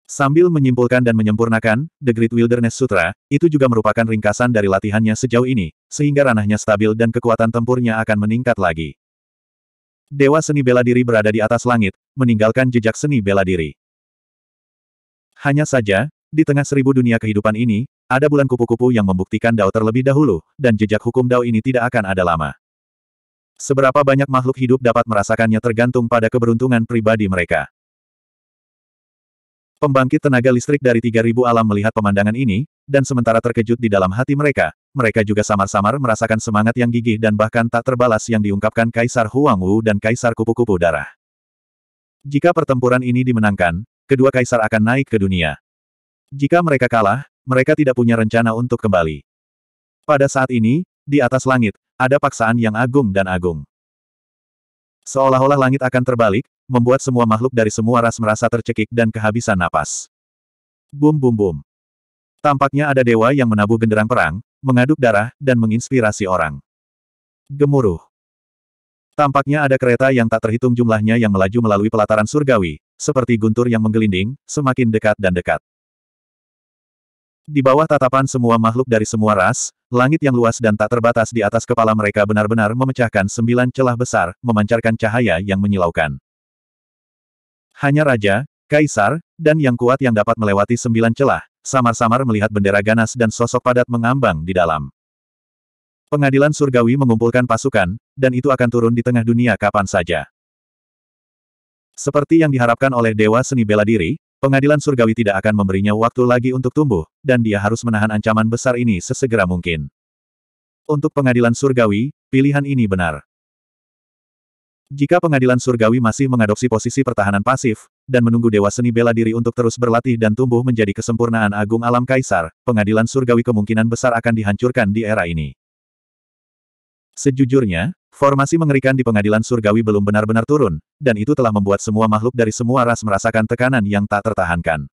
Sambil menyimpulkan dan menyempurnakan, The Great Wilderness Sutra, itu juga merupakan ringkasan dari latihannya sejauh ini, sehingga ranahnya stabil dan kekuatan tempurnya akan meningkat lagi. Dewa seni bela diri berada di atas langit, meninggalkan jejak seni bela diri. Hanya saja, di tengah seribu dunia kehidupan ini, ada bulan kupu-kupu yang membuktikan Dao terlebih dahulu, dan jejak hukum Dao ini tidak akan ada lama. Seberapa banyak makhluk hidup dapat merasakannya tergantung pada keberuntungan pribadi mereka. Pembangkit tenaga listrik dari 3000 alam melihat pemandangan ini, dan sementara terkejut di dalam hati mereka, mereka juga samar-samar merasakan semangat yang gigih dan bahkan tak terbalas yang diungkapkan Kaisar Huang Wu dan Kaisar Kupu-Kupu Darah. Jika pertempuran ini dimenangkan, kedua kaisar akan naik ke dunia. Jika mereka kalah, mereka tidak punya rencana untuk kembali. Pada saat ini, di atas langit, ada paksaan yang agung dan agung. Seolah-olah langit akan terbalik, membuat semua makhluk dari semua ras merasa tercekik dan kehabisan napas. Bum bum bum. Tampaknya ada dewa yang menabuh genderang perang, mengaduk darah, dan menginspirasi orang. Gemuruh. Tampaknya ada kereta yang tak terhitung jumlahnya yang melaju melalui pelataran surgawi, seperti guntur yang menggelinding, semakin dekat dan dekat. Di bawah tatapan semua makhluk dari semua ras, langit yang luas dan tak terbatas di atas kepala mereka benar-benar memecahkan sembilan celah besar, memancarkan cahaya yang menyilaukan. Hanya raja, kaisar, dan yang kuat yang dapat melewati sembilan celah, samar-samar melihat bendera ganas dan sosok padat mengambang di dalam. Pengadilan surgawi mengumpulkan pasukan, dan itu akan turun di tengah dunia kapan saja. Seperti yang diharapkan oleh Dewa Seni Bela Diri, Pengadilan surgawi tidak akan memberinya waktu lagi untuk tumbuh, dan dia harus menahan ancaman besar ini sesegera mungkin. Untuk pengadilan surgawi, pilihan ini benar. Jika pengadilan surgawi masih mengadopsi posisi pertahanan pasif, dan menunggu Dewa Seni Bela Diri untuk terus berlatih dan tumbuh menjadi kesempurnaan agung alam kaisar, pengadilan surgawi kemungkinan besar akan dihancurkan di era ini. Sejujurnya, Formasi mengerikan di pengadilan surgawi belum benar-benar turun, dan itu telah membuat semua makhluk dari semua ras merasakan tekanan yang tak tertahankan.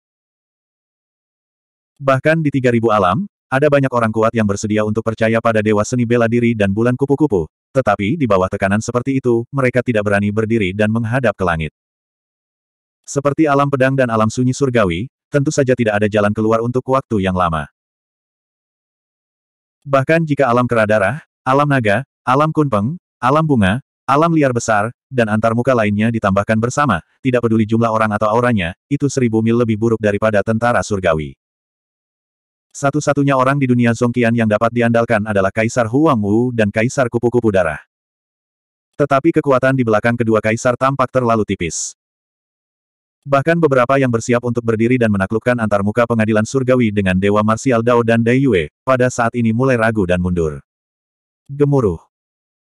Bahkan di 3000 alam, ada banyak orang kuat yang bersedia untuk percaya pada dewa seni bela diri dan bulan kupu-kupu, tetapi di bawah tekanan seperti itu, mereka tidak berani berdiri dan menghadap ke langit. Seperti alam pedang dan alam sunyi surgawi, tentu saja tidak ada jalan keluar untuk waktu yang lama. Bahkan jika alam kera alam naga, Alam kunpeng, alam bunga, alam liar besar, dan antarmuka lainnya ditambahkan bersama, tidak peduli jumlah orang atau auranya, itu seribu mil lebih buruk daripada tentara surgawi. Satu-satunya orang di dunia Zongqian yang dapat diandalkan adalah Kaisar Huang Wu dan Kaisar Kupu-Kupu Darah. Tetapi kekuatan di belakang kedua kaisar tampak terlalu tipis. Bahkan beberapa yang bersiap untuk berdiri dan menaklukkan antarmuka pengadilan surgawi dengan Dewa Marsial Dao dan Dai Yue, pada saat ini mulai ragu dan mundur. Gemuruh.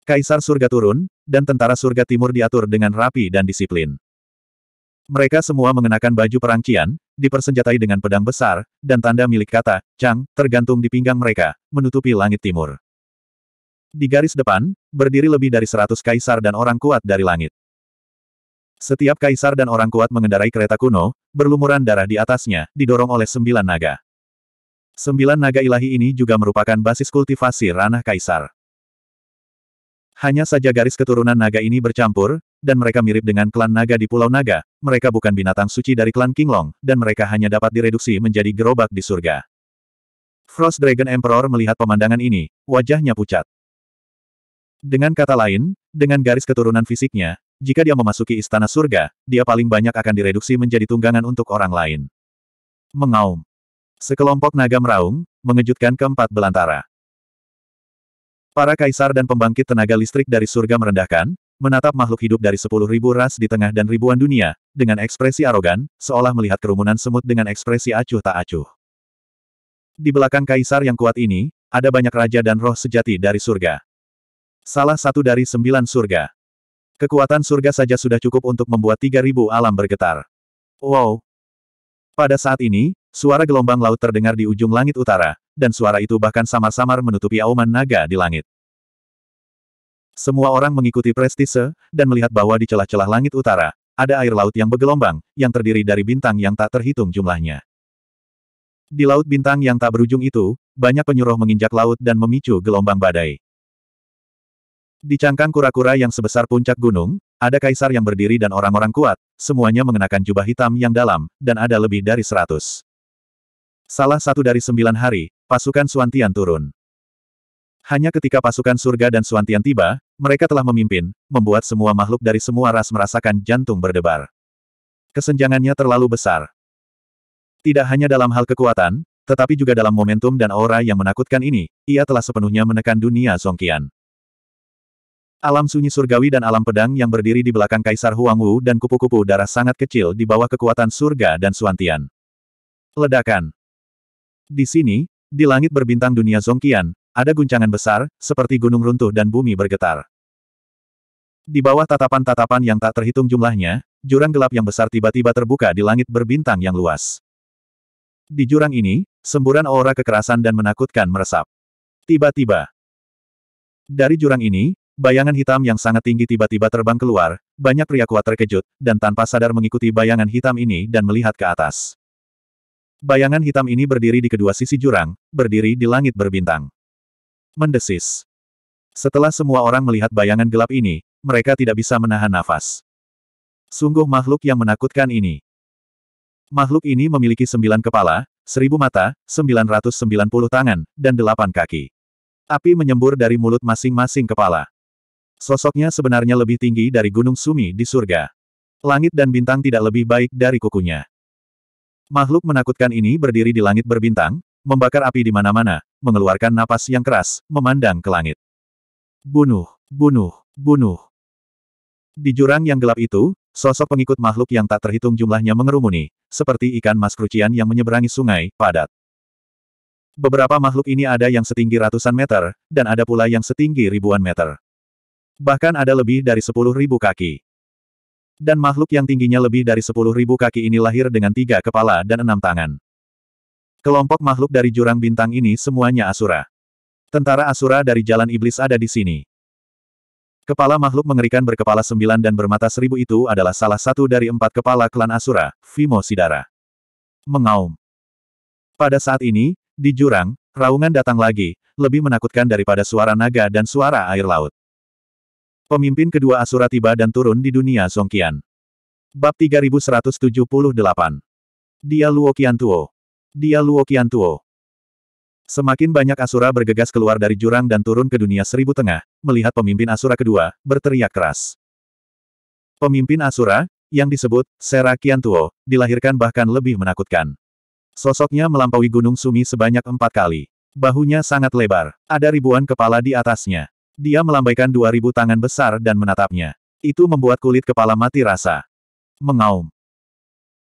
Kaisar surga turun, dan tentara surga timur diatur dengan rapi dan disiplin. Mereka semua mengenakan baju perang Qian, dipersenjatai dengan pedang besar, dan tanda milik kata, Chang, tergantung di pinggang mereka, menutupi langit timur. Di garis depan, berdiri lebih dari seratus kaisar dan orang kuat dari langit. Setiap kaisar dan orang kuat mengendarai kereta kuno, berlumuran darah di atasnya, didorong oleh sembilan naga. Sembilan naga ilahi ini juga merupakan basis kultivasi ranah kaisar. Hanya saja garis keturunan naga ini bercampur, dan mereka mirip dengan klan naga di Pulau Naga, mereka bukan binatang suci dari klan Kinglong, dan mereka hanya dapat direduksi menjadi gerobak di surga. Frost Dragon Emperor melihat pemandangan ini, wajahnya pucat. Dengan kata lain, dengan garis keturunan fisiknya, jika dia memasuki istana surga, dia paling banyak akan direduksi menjadi tunggangan untuk orang lain. Mengaum. Sekelompok naga meraung, mengejutkan keempat belantara. Para kaisar dan pembangkit tenaga listrik dari surga merendahkan, menatap makhluk hidup dari sepuluh ribu ras di tengah dan ribuan dunia, dengan ekspresi arogan, seolah melihat kerumunan semut dengan ekspresi acuh tak acuh. Di belakang kaisar yang kuat ini, ada banyak raja dan roh sejati dari surga. Salah satu dari sembilan surga. Kekuatan surga saja sudah cukup untuk membuat tiga ribu alam bergetar. Wow! Pada saat ini, suara gelombang laut terdengar di ujung langit utara, dan suara itu bahkan samar-samar menutupi auman naga di langit. Semua orang mengikuti prestise, dan melihat bahwa di celah-celah langit utara, ada air laut yang bergelombang, yang terdiri dari bintang yang tak terhitung jumlahnya. Di laut bintang yang tak berujung itu, banyak penyuruh menginjak laut dan memicu gelombang badai. Di cangkang kura-kura yang sebesar puncak gunung, ada kaisar yang berdiri dan orang-orang kuat, semuanya mengenakan jubah hitam yang dalam, dan ada lebih dari seratus. Salah satu dari sembilan hari, Pasukan Suantian turun. Hanya ketika pasukan surga dan Suantian tiba, mereka telah memimpin, membuat semua makhluk dari semua ras merasakan jantung berdebar. Kesenjangannya terlalu besar. Tidak hanya dalam hal kekuatan, tetapi juga dalam momentum dan aura yang menakutkan ini, ia telah sepenuhnya menekan dunia Songkian. Alam sunyi surgawi dan alam pedang yang berdiri di belakang Kaisar Huang Wu dan kupu-kupu darah sangat kecil di bawah kekuatan surga dan Suantian. Ledakan. Di sini, di langit berbintang dunia Zongkian ada guncangan besar, seperti gunung runtuh dan bumi bergetar. Di bawah tatapan-tatapan yang tak terhitung jumlahnya, jurang gelap yang besar tiba-tiba terbuka di langit berbintang yang luas. Di jurang ini, semburan aura kekerasan dan menakutkan meresap. Tiba-tiba. Dari jurang ini, bayangan hitam yang sangat tinggi tiba-tiba terbang keluar, banyak pria kuat terkejut, dan tanpa sadar mengikuti bayangan hitam ini dan melihat ke atas. Bayangan hitam ini berdiri di kedua sisi jurang, berdiri di langit berbintang. Mendesis. Setelah semua orang melihat bayangan gelap ini, mereka tidak bisa menahan nafas. Sungguh makhluk yang menakutkan ini. Makhluk ini memiliki sembilan kepala, seribu mata, sembilan sembilan ratus puluh tangan, dan delapan kaki. Api menyembur dari mulut masing-masing kepala. Sosoknya sebenarnya lebih tinggi dari gunung Sumi di surga. Langit dan bintang tidak lebih baik dari kukunya. Makhluk menakutkan ini berdiri di langit berbintang, membakar api di mana-mana, mengeluarkan napas yang keras, memandang ke langit. Bunuh, bunuh, bunuh. Di jurang yang gelap itu, sosok pengikut makhluk yang tak terhitung jumlahnya mengerumuni, seperti ikan mas krucian yang menyeberangi sungai, padat. Beberapa makhluk ini ada yang setinggi ratusan meter, dan ada pula yang setinggi ribuan meter. Bahkan ada lebih dari sepuluh ribu kaki. Dan makhluk yang tingginya lebih dari sepuluh ribu kaki ini lahir dengan tiga kepala dan enam tangan. Kelompok makhluk dari jurang bintang ini semuanya Asura. Tentara Asura dari Jalan Iblis ada di sini. Kepala makhluk mengerikan berkepala sembilan dan bermata seribu itu adalah salah satu dari empat kepala klan Asura, Vimo Sidara. Mengaum. Pada saat ini, di jurang, raungan datang lagi, lebih menakutkan daripada suara naga dan suara air laut. Pemimpin kedua Asura tiba dan turun di dunia Songkian. Bab 3178. Dia Luo Qiantuo. Dia Luo Qiantuo. Semakin banyak Asura bergegas keluar dari jurang dan turun ke dunia seribu tengah, melihat pemimpin Asura kedua, berteriak keras. Pemimpin Asura, yang disebut Sera Qiantuo, dilahirkan bahkan lebih menakutkan. Sosoknya melampaui gunung Sumi sebanyak empat kali. Bahunya sangat lebar, ada ribuan kepala di atasnya. Dia melambaikan dua ribu tangan besar dan menatapnya. Itu membuat kulit kepala mati rasa. Mengaum.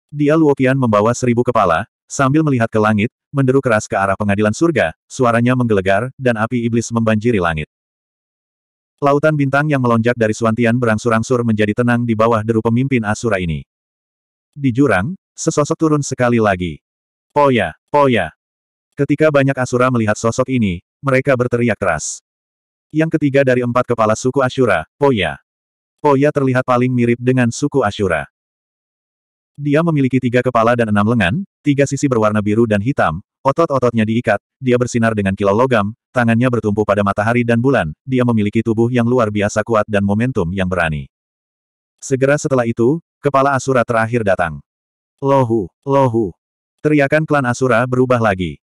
Dia Luokian membawa seribu kepala, sambil melihat ke langit, menderu keras ke arah pengadilan surga, suaranya menggelegar, dan api iblis membanjiri langit. Lautan bintang yang melonjak dari Suantian berangsur-angsur menjadi tenang di bawah deru pemimpin Asura ini. Di jurang, sesosok turun sekali lagi. Poya, poya. Ketika banyak Asura melihat sosok ini, mereka berteriak keras. Yang ketiga dari empat kepala suku Asyura, Poya. Poya terlihat paling mirip dengan suku Asyura. Dia memiliki tiga kepala dan enam lengan, tiga sisi berwarna biru dan hitam, otot-ototnya diikat, dia bersinar dengan kilau logam, tangannya bertumpu pada matahari dan bulan, dia memiliki tubuh yang luar biasa kuat dan momentum yang berani. Segera setelah itu, kepala Asura terakhir datang. Lohu, Lohu. Teriakan klan Asura berubah lagi.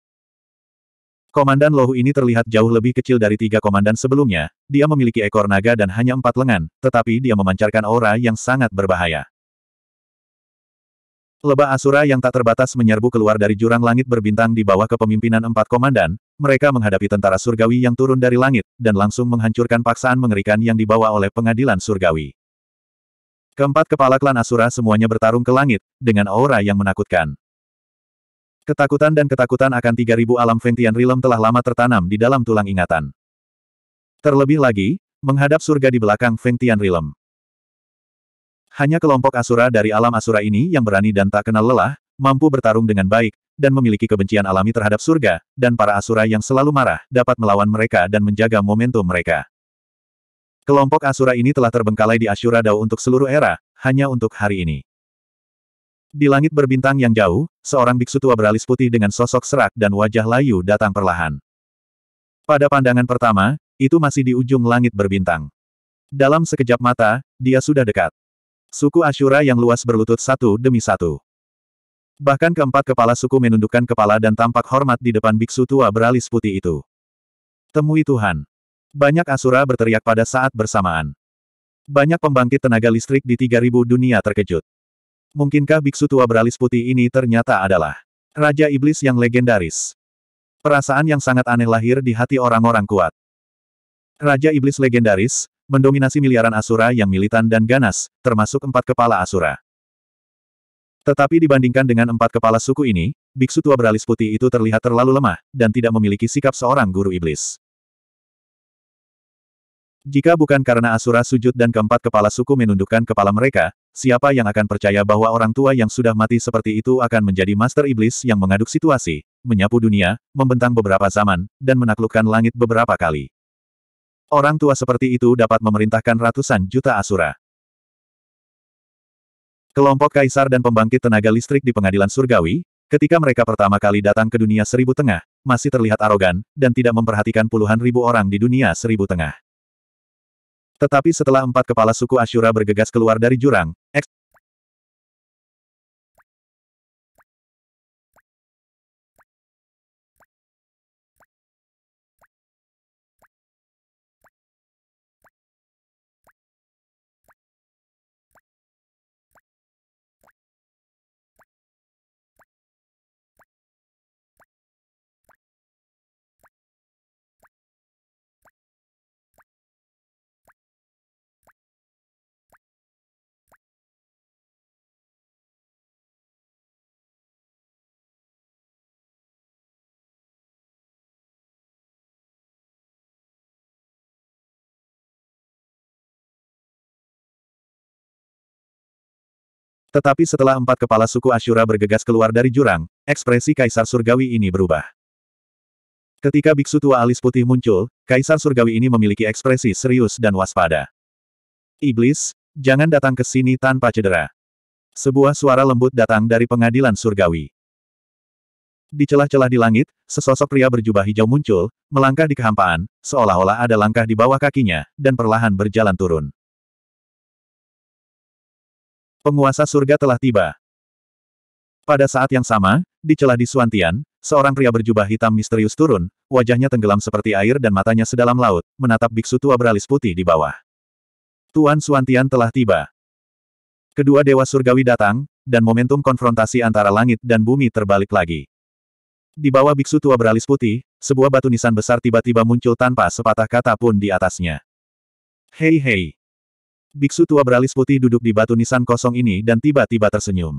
Komandan Lohu ini terlihat jauh lebih kecil dari tiga komandan sebelumnya, dia memiliki ekor naga dan hanya empat lengan, tetapi dia memancarkan aura yang sangat berbahaya. Lebah Asura yang tak terbatas menyerbu keluar dari jurang langit berbintang di bawah kepemimpinan empat komandan, mereka menghadapi tentara surgawi yang turun dari langit, dan langsung menghancurkan paksaan mengerikan yang dibawa oleh pengadilan surgawi. Keempat kepala klan Asura semuanya bertarung ke langit, dengan aura yang menakutkan. Ketakutan dan ketakutan akan 3000 alam Ventian Realm telah lama tertanam di dalam tulang ingatan. Terlebih lagi, menghadap surga di belakang Ventian Realm. Hanya kelompok Asura dari alam Asura ini yang berani dan tak kenal lelah, mampu bertarung dengan baik, dan memiliki kebencian alami terhadap surga, dan para Asura yang selalu marah dapat melawan mereka dan menjaga momentum mereka. Kelompok Asura ini telah terbengkalai di Asura Dao untuk seluruh era, hanya untuk hari ini. Di langit berbintang yang jauh, seorang biksu tua beralis putih dengan sosok serak dan wajah layu datang perlahan. Pada pandangan pertama, itu masih di ujung langit berbintang. Dalam sekejap mata, dia sudah dekat. Suku Asyura yang luas berlutut satu demi satu. Bahkan keempat kepala suku menundukkan kepala dan tampak hormat di depan biksu tua beralis putih itu. Temui Tuhan. Banyak Asura berteriak pada saat bersamaan. Banyak pembangkit tenaga listrik di 3000 dunia terkejut. Mungkinkah biksu tua beralis putih ini ternyata adalah Raja Iblis yang legendaris? Perasaan yang sangat aneh lahir di hati orang-orang kuat. Raja Iblis legendaris, mendominasi miliaran asura yang militan dan ganas, termasuk empat kepala asura. Tetapi dibandingkan dengan empat kepala suku ini, biksu tua beralis putih itu terlihat terlalu lemah, dan tidak memiliki sikap seorang guru iblis. Jika bukan karena Asura sujud dan keempat kepala suku menundukkan kepala mereka, siapa yang akan percaya bahwa orang tua yang sudah mati seperti itu akan menjadi master iblis yang mengaduk situasi, menyapu dunia, membentang beberapa zaman, dan menaklukkan langit beberapa kali. Orang tua seperti itu dapat memerintahkan ratusan juta asura. Kelompok kaisar dan pembangkit tenaga listrik di pengadilan surgawi, ketika mereka pertama kali datang ke dunia seribu tengah, masih terlihat arogan, dan tidak memperhatikan puluhan ribu orang di dunia seribu tengah. Tetapi setelah empat kepala suku asyura bergegas keluar dari jurang, eks Tetapi setelah empat kepala suku Asyura bergegas keluar dari jurang, ekspresi Kaisar Surgawi ini berubah. Ketika biksu tua alis putih muncul, Kaisar Surgawi ini memiliki ekspresi serius dan waspada. Iblis, jangan datang ke sini tanpa cedera. Sebuah suara lembut datang dari pengadilan surgawi. Di celah-celah di langit, sesosok pria berjubah hijau muncul, melangkah di kehampaan, seolah-olah ada langkah di bawah kakinya, dan perlahan berjalan turun. Penguasa surga telah tiba. Pada saat yang sama, di celah di Suantian, seorang pria berjubah hitam misterius turun, wajahnya tenggelam seperti air dan matanya sedalam laut, menatap biksu tua beralis putih di bawah. Tuan Suantian telah tiba. Kedua dewa surgawi datang, dan momentum konfrontasi antara langit dan bumi terbalik lagi. Di bawah biksu tua beralis putih, sebuah batu nisan besar tiba-tiba muncul tanpa sepatah kata pun di atasnya. Hei hei! biksu tua beralis putih duduk di batu nisan kosong ini dan tiba-tiba tersenyum.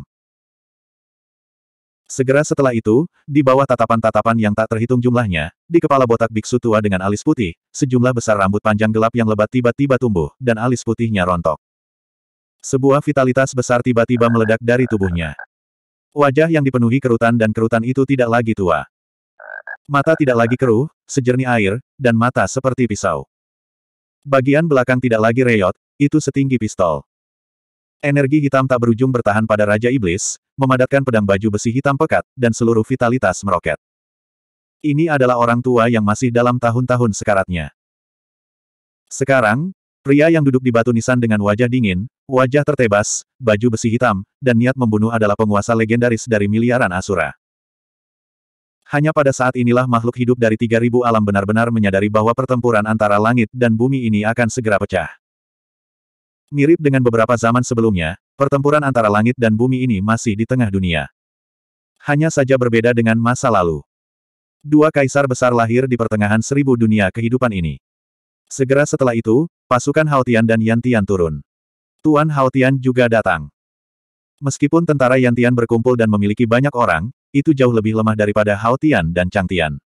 Segera setelah itu, di bawah tatapan-tatapan yang tak terhitung jumlahnya, di kepala botak biksu tua dengan alis putih, sejumlah besar rambut panjang gelap yang lebat tiba-tiba tumbuh, dan alis putihnya rontok. Sebuah vitalitas besar tiba-tiba meledak dari tubuhnya. Wajah yang dipenuhi kerutan dan kerutan itu tidak lagi tua. Mata tidak lagi keruh, sejernih air, dan mata seperti pisau. Bagian belakang tidak lagi reyot, itu setinggi pistol. Energi hitam tak berujung bertahan pada Raja Iblis, memadatkan pedang baju besi hitam pekat, dan seluruh vitalitas meroket. Ini adalah orang tua yang masih dalam tahun-tahun sekaratnya. Sekarang, pria yang duduk di batu nisan dengan wajah dingin, wajah tertebas, baju besi hitam, dan niat membunuh adalah penguasa legendaris dari miliaran Asura. Hanya pada saat inilah makhluk hidup dari 3000 alam benar-benar menyadari bahwa pertempuran antara langit dan bumi ini akan segera pecah. Mirip dengan beberapa zaman sebelumnya, pertempuran antara langit dan bumi ini masih di tengah dunia. Hanya saja berbeda dengan masa lalu. Dua kaisar besar lahir di pertengahan seribu dunia kehidupan ini. Segera setelah itu, pasukan Haotian dan Yantian turun. Tuan Haotian juga datang. Meskipun tentara Yantian berkumpul dan memiliki banyak orang, itu jauh lebih lemah daripada Haotian dan Changtian.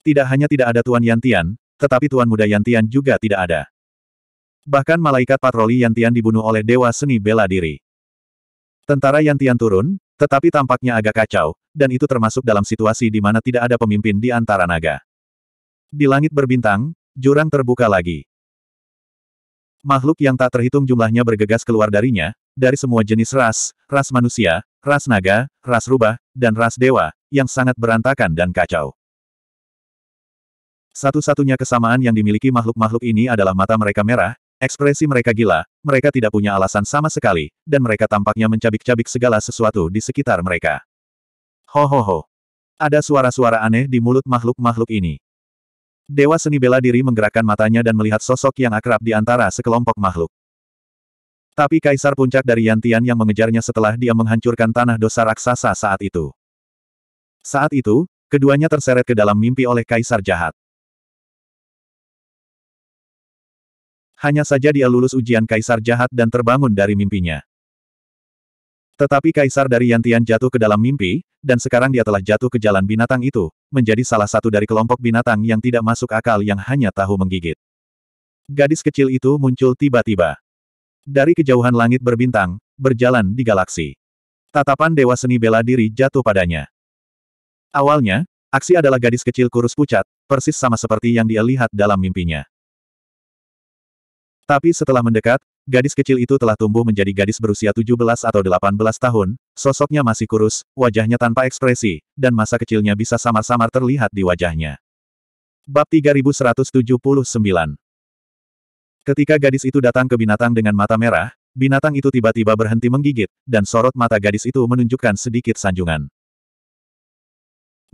Tidak hanya tidak ada Tuan Yantian, tetapi Tuan Muda Yantian juga tidak ada. Bahkan malaikat patroli Yantian dibunuh oleh Dewa Seni Bela Diri. Tentara Yantian turun, tetapi tampaknya agak kacau, dan itu termasuk dalam situasi di mana tidak ada pemimpin di antara naga. Di langit berbintang, jurang terbuka lagi. Makhluk yang tak terhitung jumlahnya bergegas keluar darinya, dari semua jenis ras, ras manusia, ras naga, ras rubah, dan ras dewa, yang sangat berantakan dan kacau. Satu-satunya kesamaan yang dimiliki makhluk-makhluk ini adalah mata mereka merah, Ekspresi mereka gila, mereka tidak punya alasan sama sekali, dan mereka tampaknya mencabik-cabik segala sesuatu di sekitar mereka. Ho ho ho. Ada suara-suara aneh di mulut makhluk-makhluk ini. Dewa seni bela diri menggerakkan matanya dan melihat sosok yang akrab di antara sekelompok makhluk. Tapi kaisar puncak dari Yantian yang mengejarnya setelah dia menghancurkan tanah dosa raksasa saat itu. Saat itu, keduanya terseret ke dalam mimpi oleh kaisar jahat. hanya saja dia lulus ujian kaisar jahat dan terbangun dari mimpinya. Tetapi kaisar dari Yantian jatuh ke dalam mimpi, dan sekarang dia telah jatuh ke jalan binatang itu, menjadi salah satu dari kelompok binatang yang tidak masuk akal yang hanya tahu menggigit. Gadis kecil itu muncul tiba-tiba. Dari kejauhan langit berbintang, berjalan di galaksi. Tatapan dewa seni bela diri jatuh padanya. Awalnya, aksi adalah gadis kecil kurus pucat, persis sama seperti yang dia lihat dalam mimpinya. Tapi setelah mendekat, gadis kecil itu telah tumbuh menjadi gadis berusia 17 atau 18 tahun, sosoknya masih kurus, wajahnya tanpa ekspresi, dan masa kecilnya bisa samar-samar terlihat di wajahnya. Bab 3179 Ketika gadis itu datang ke binatang dengan mata merah, binatang itu tiba-tiba berhenti menggigit, dan sorot mata gadis itu menunjukkan sedikit sanjungan.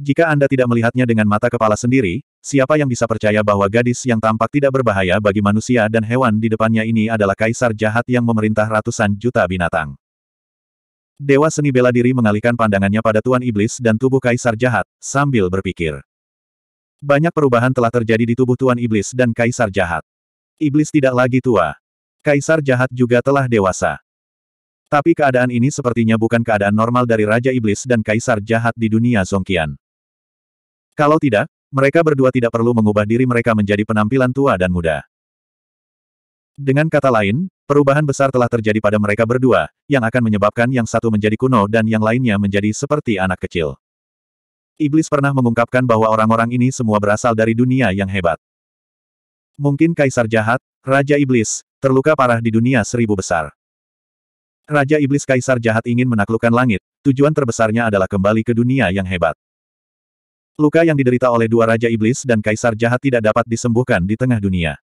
Jika Anda tidak melihatnya dengan mata kepala sendiri, Siapa yang bisa percaya bahwa gadis yang tampak tidak berbahaya bagi manusia dan hewan di depannya ini adalah kaisar jahat yang memerintah ratusan juta binatang? Dewa seni bela diri mengalihkan pandangannya pada Tuan Iblis dan tubuh kaisar jahat, sambil berpikir. Banyak perubahan telah terjadi di tubuh Tuan Iblis dan kaisar jahat. Iblis tidak lagi tua. Kaisar jahat juga telah dewasa. Tapi keadaan ini sepertinya bukan keadaan normal dari Raja Iblis dan Kaisar Jahat di dunia Zongkian. Kalau tidak, mereka berdua tidak perlu mengubah diri mereka menjadi penampilan tua dan muda. Dengan kata lain, perubahan besar telah terjadi pada mereka berdua, yang akan menyebabkan yang satu menjadi kuno dan yang lainnya menjadi seperti anak kecil. Iblis pernah mengungkapkan bahwa orang-orang ini semua berasal dari dunia yang hebat. Mungkin kaisar jahat, Raja Iblis, terluka parah di dunia seribu besar. Raja Iblis Kaisar Jahat ingin menaklukkan langit, tujuan terbesarnya adalah kembali ke dunia yang hebat. Luka yang diderita oleh dua Raja Iblis dan Kaisar Jahat tidak dapat disembuhkan di tengah dunia.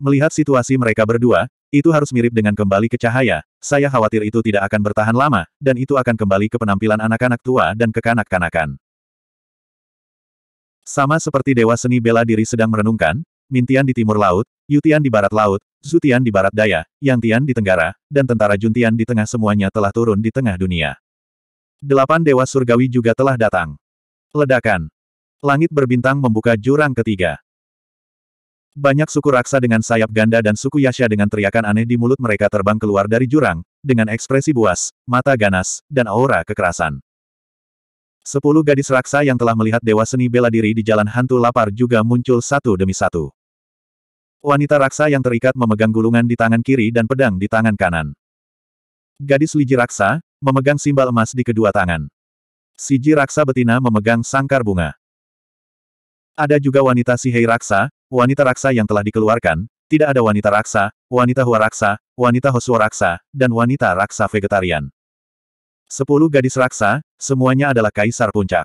Melihat situasi mereka berdua, itu harus mirip dengan kembali ke cahaya, saya khawatir itu tidak akan bertahan lama, dan itu akan kembali ke penampilan anak-anak tua dan kekanak-kanakan. Sama seperti Dewa Seni Bela Diri sedang merenungkan, Mintian di timur laut, Yutian di barat laut, Zutian di barat daya, Yangtian di tenggara, dan tentara Juntian di tengah semuanya telah turun di tengah dunia. Delapan Dewa Surgawi juga telah datang. Ledakan. Langit berbintang membuka jurang ketiga. Banyak suku raksa dengan sayap ganda dan suku Yasha dengan teriakan aneh di mulut mereka terbang keluar dari jurang, dengan ekspresi buas, mata ganas, dan aura kekerasan. Sepuluh gadis raksa yang telah melihat dewa seni bela diri di jalan hantu lapar juga muncul satu demi satu. Wanita raksa yang terikat memegang gulungan di tangan kiri dan pedang di tangan kanan. Gadis liji raksa, memegang simbal emas di kedua tangan. Siji raksa betina memegang sangkar bunga. Ada juga wanita Sihei raksa, wanita raksa yang telah dikeluarkan, tidak ada wanita raksa, wanita hua raksa, wanita hosuo raksa, dan wanita raksa vegetarian. Sepuluh gadis raksa, semuanya adalah kaisar puncak.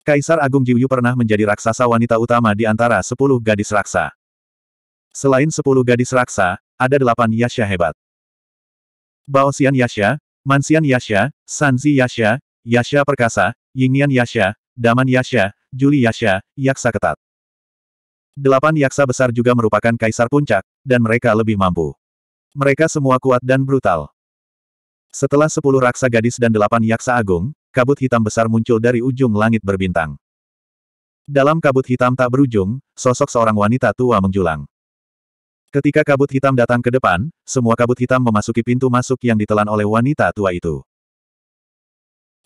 Kaisar Agung Jiuyu pernah menjadi raksasa wanita utama di antara sepuluh gadis raksa. Selain sepuluh gadis raksa, ada delapan yasya hebat. Baosian Yasha, Mansian Yasha, Sanzi Yasha, Yasha perkasa, Yingnian Yasha, Daman Yasha, Juli Yasha, Yaksa ketat. Delapan yaksa besar juga merupakan kaisar puncak, dan mereka lebih mampu. Mereka semua kuat dan brutal. Setelah sepuluh raksa gadis dan delapan yaksa agung, kabut hitam besar muncul dari ujung langit berbintang. Dalam kabut hitam tak berujung, sosok seorang wanita tua menjulang. Ketika kabut hitam datang ke depan, semua kabut hitam memasuki pintu masuk yang ditelan oleh wanita tua itu.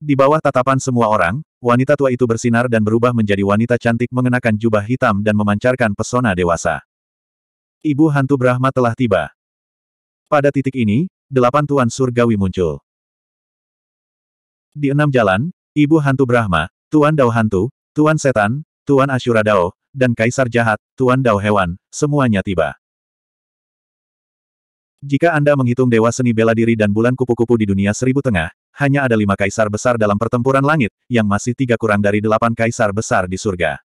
Di bawah tatapan semua orang, wanita tua itu bersinar dan berubah menjadi wanita cantik mengenakan jubah hitam dan memancarkan pesona dewasa. Ibu hantu Brahma telah tiba. Pada titik ini, delapan tuan surgawi muncul. Di enam jalan, Ibu hantu Brahma, Tuan Dao hantu, Tuan setan, Tuan asyura Dao, dan Kaisar jahat, Tuan Dao hewan, semuanya tiba. Jika Anda menghitung dewa seni bela diri dan bulan kupu-kupu di dunia seribu tengah, hanya ada lima kaisar besar dalam pertempuran langit, yang masih tiga kurang dari delapan kaisar besar di surga.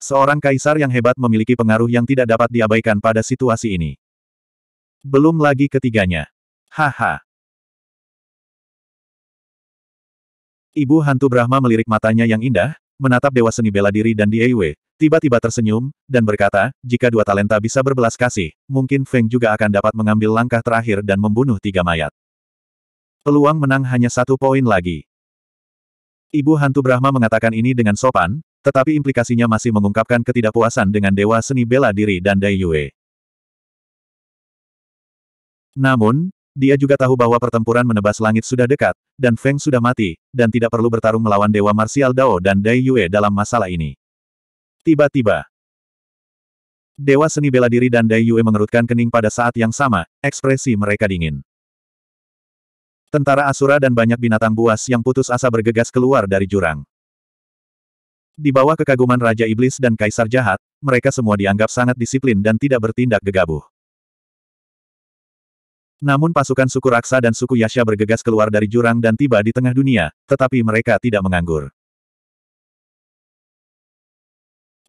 Seorang kaisar yang hebat memiliki pengaruh yang tidak dapat diabaikan pada situasi ini. Belum lagi ketiganya. Haha. Ibu hantu Brahma melirik matanya yang indah, menatap dewa seni bela diri dan Diewe, tiba-tiba tersenyum, dan berkata, jika dua talenta bisa berbelas kasih, mungkin Feng juga akan dapat mengambil langkah terakhir dan membunuh tiga mayat. Peluang menang hanya satu poin lagi. Ibu Hantu Brahma mengatakan ini dengan sopan, tetapi implikasinya masih mengungkapkan ketidakpuasan dengan Dewa Seni Bela Diri dan Dai Yue. Namun, dia juga tahu bahwa pertempuran menebas langit sudah dekat, dan Feng sudah mati, dan tidak perlu bertarung melawan Dewa Marsial Dao dan Dai Yue dalam masalah ini. Tiba-tiba, Dewa Seni Bela Diri dan Dai Yue mengerutkan kening pada saat yang sama, ekspresi mereka dingin. Tentara Asura dan banyak binatang buas yang putus asa bergegas keluar dari jurang. Di bawah kekaguman Raja Iblis dan Kaisar Jahat, mereka semua dianggap sangat disiplin dan tidak bertindak gegabah. Namun pasukan suku Raksa dan suku Yasha bergegas keluar dari jurang dan tiba di tengah dunia, tetapi mereka tidak menganggur.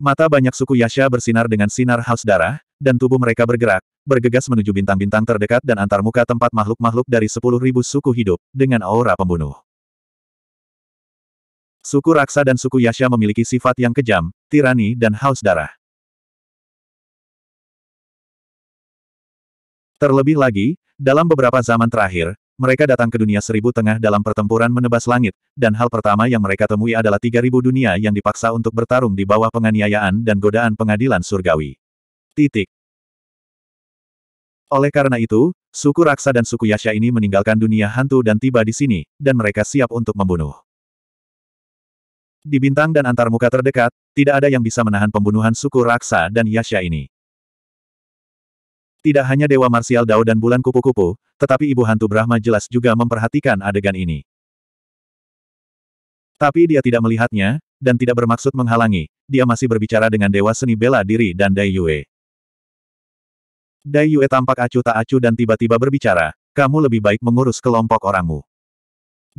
Mata banyak suku Yasha bersinar dengan sinar haus darah, dan tubuh mereka bergerak, bergegas menuju bintang-bintang terdekat dan antarmuka tempat makhluk-makhluk dari sepuluh ribu suku hidup, dengan aura pembunuh. Suku Raksa dan suku Yasha memiliki sifat yang kejam, tirani dan haus darah. Terlebih lagi, dalam beberapa zaman terakhir, mereka datang ke dunia seribu tengah dalam pertempuran menebas langit, dan hal pertama yang mereka temui adalah tiga ribu dunia yang dipaksa untuk bertarung di bawah penganiayaan dan godaan pengadilan surgawi. Titik. Oleh karena itu, suku Raksa dan suku Yasha ini meninggalkan dunia hantu dan tiba di sini, dan mereka siap untuk membunuh. Di bintang dan antarmuka terdekat, tidak ada yang bisa menahan pembunuhan suku Raksa dan Yasha ini. Tidak hanya Dewa Marsial Dao dan Bulan Kupu-Kupu, tetapi Ibu Hantu Brahma jelas juga memperhatikan adegan ini. Tapi dia tidak melihatnya, dan tidak bermaksud menghalangi, dia masih berbicara dengan Dewa Seni Bela Diri dan Dai Yue. Dai Yue tampak acuh tak acuh dan tiba-tiba berbicara, kamu lebih baik mengurus kelompok orangmu.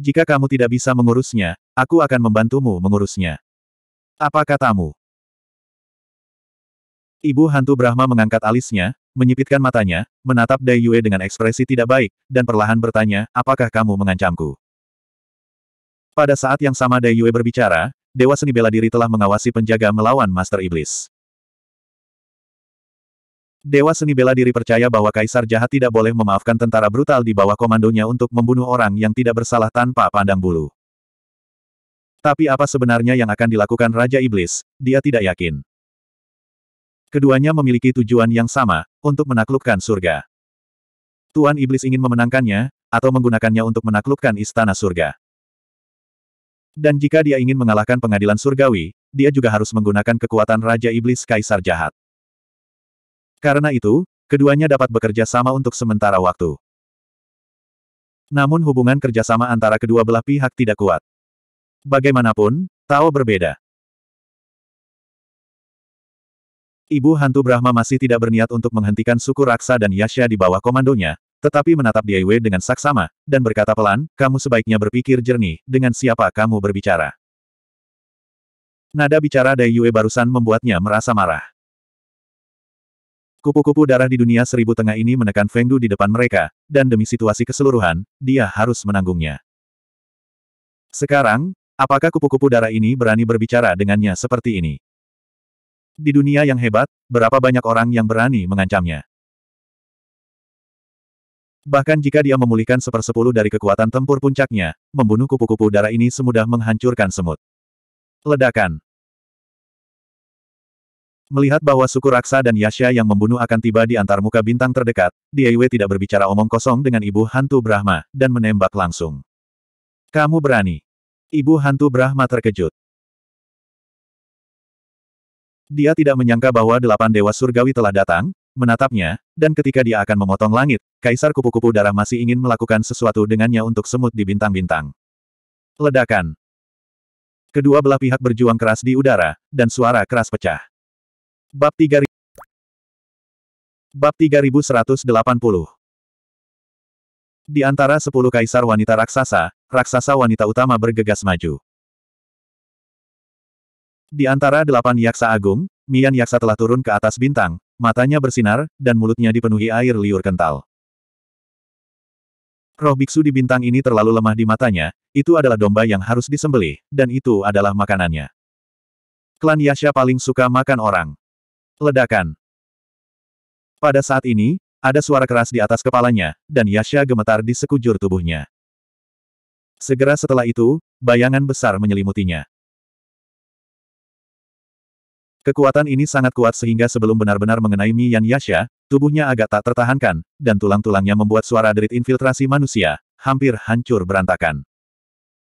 Jika kamu tidak bisa mengurusnya, aku akan membantumu mengurusnya. Apa katamu? Ibu hantu Brahma mengangkat alisnya, menyipitkan matanya, menatap Dai Yue dengan ekspresi tidak baik, dan perlahan bertanya, apakah kamu mengancamku? Pada saat yang sama Dai Yue berbicara, Dewa Seni Bela Diri telah mengawasi penjaga melawan Master Iblis. Dewa seni bela diri percaya bahwa kaisar jahat tidak boleh memaafkan tentara brutal di bawah komandonya untuk membunuh orang yang tidak bersalah tanpa pandang bulu. Tapi apa sebenarnya yang akan dilakukan Raja Iblis, dia tidak yakin. Keduanya memiliki tujuan yang sama, untuk menaklukkan surga. Tuan Iblis ingin memenangkannya, atau menggunakannya untuk menaklukkan istana surga. Dan jika dia ingin mengalahkan pengadilan surgawi, dia juga harus menggunakan kekuatan Raja Iblis Kaisar Jahat. Karena itu, keduanya dapat bekerja sama untuk sementara waktu. Namun hubungan kerjasama antara kedua belah pihak tidak kuat. Bagaimanapun, Tao berbeda. Ibu Hantu Brahma masih tidak berniat untuk menghentikan suku Raksa dan Yasha di bawah komandonya, tetapi menatap Diewe dengan saksama, dan berkata pelan, kamu sebaiknya berpikir jernih, dengan siapa kamu berbicara. Nada bicara Diaiwe barusan membuatnya merasa marah. Kupu-kupu darah di dunia seribu tengah ini menekan Feng Du di depan mereka, dan demi situasi keseluruhan, dia harus menanggungnya. Sekarang, apakah kupu-kupu darah ini berani berbicara dengannya seperti ini? Di dunia yang hebat, berapa banyak orang yang berani mengancamnya? Bahkan jika dia memulihkan sepersepuluh dari kekuatan tempur puncaknya, membunuh kupu-kupu darah ini semudah menghancurkan semut. Ledakan Melihat bahwa suku Raksa dan Yasha yang membunuh akan tiba di antar muka bintang terdekat, Diewe tidak berbicara omong kosong dengan ibu hantu Brahma, dan menembak langsung. Kamu berani. Ibu hantu Brahma terkejut. Dia tidak menyangka bahwa delapan dewa surgawi telah datang, menatapnya, dan ketika dia akan memotong langit, Kaisar Kupu-Kupu Darah masih ingin melakukan sesuatu dengannya untuk semut di bintang-bintang. Ledakan. Kedua belah pihak berjuang keras di udara, dan suara keras pecah. Bab 3000 Bab 3180 Di antara sepuluh kaisar wanita raksasa, raksasa wanita utama bergegas maju. Di antara delapan yaksa agung, Mian yaksa telah turun ke atas bintang, matanya bersinar, dan mulutnya dipenuhi air liur kental. Roh biksu di bintang ini terlalu lemah di matanya, itu adalah domba yang harus disembelih, dan itu adalah makanannya. Klan Yasha paling suka makan orang. Ledakan. Pada saat ini, ada suara keras di atas kepalanya, dan Yasha gemetar di sekujur tubuhnya. Segera setelah itu, bayangan besar menyelimutinya. Kekuatan ini sangat kuat sehingga sebelum benar-benar mengenai Mian Yasha, tubuhnya agak tak tertahankan, dan tulang-tulangnya membuat suara derit infiltrasi manusia, hampir hancur berantakan.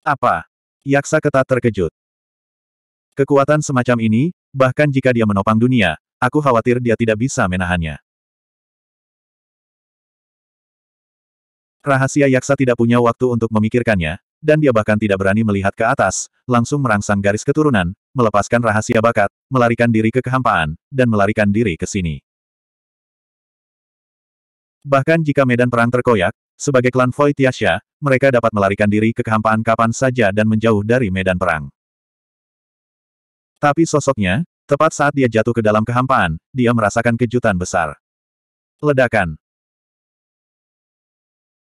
Apa? Yaksa ketat terkejut. Kekuatan semacam ini, bahkan jika dia menopang dunia, Aku khawatir dia tidak bisa menahannya. Rahasia Yaksa tidak punya waktu untuk memikirkannya, dan dia bahkan tidak berani melihat ke atas, langsung merangsang garis keturunan, melepaskan rahasia bakat, melarikan diri ke kehampaan, dan melarikan diri ke sini. Bahkan jika medan perang terkoyak, sebagai klan Void Tiasha, mereka dapat melarikan diri ke kehampaan kapan saja dan menjauh dari medan perang. Tapi sosoknya, Tepat saat dia jatuh ke dalam kehampaan, dia merasakan kejutan besar. Ledakan.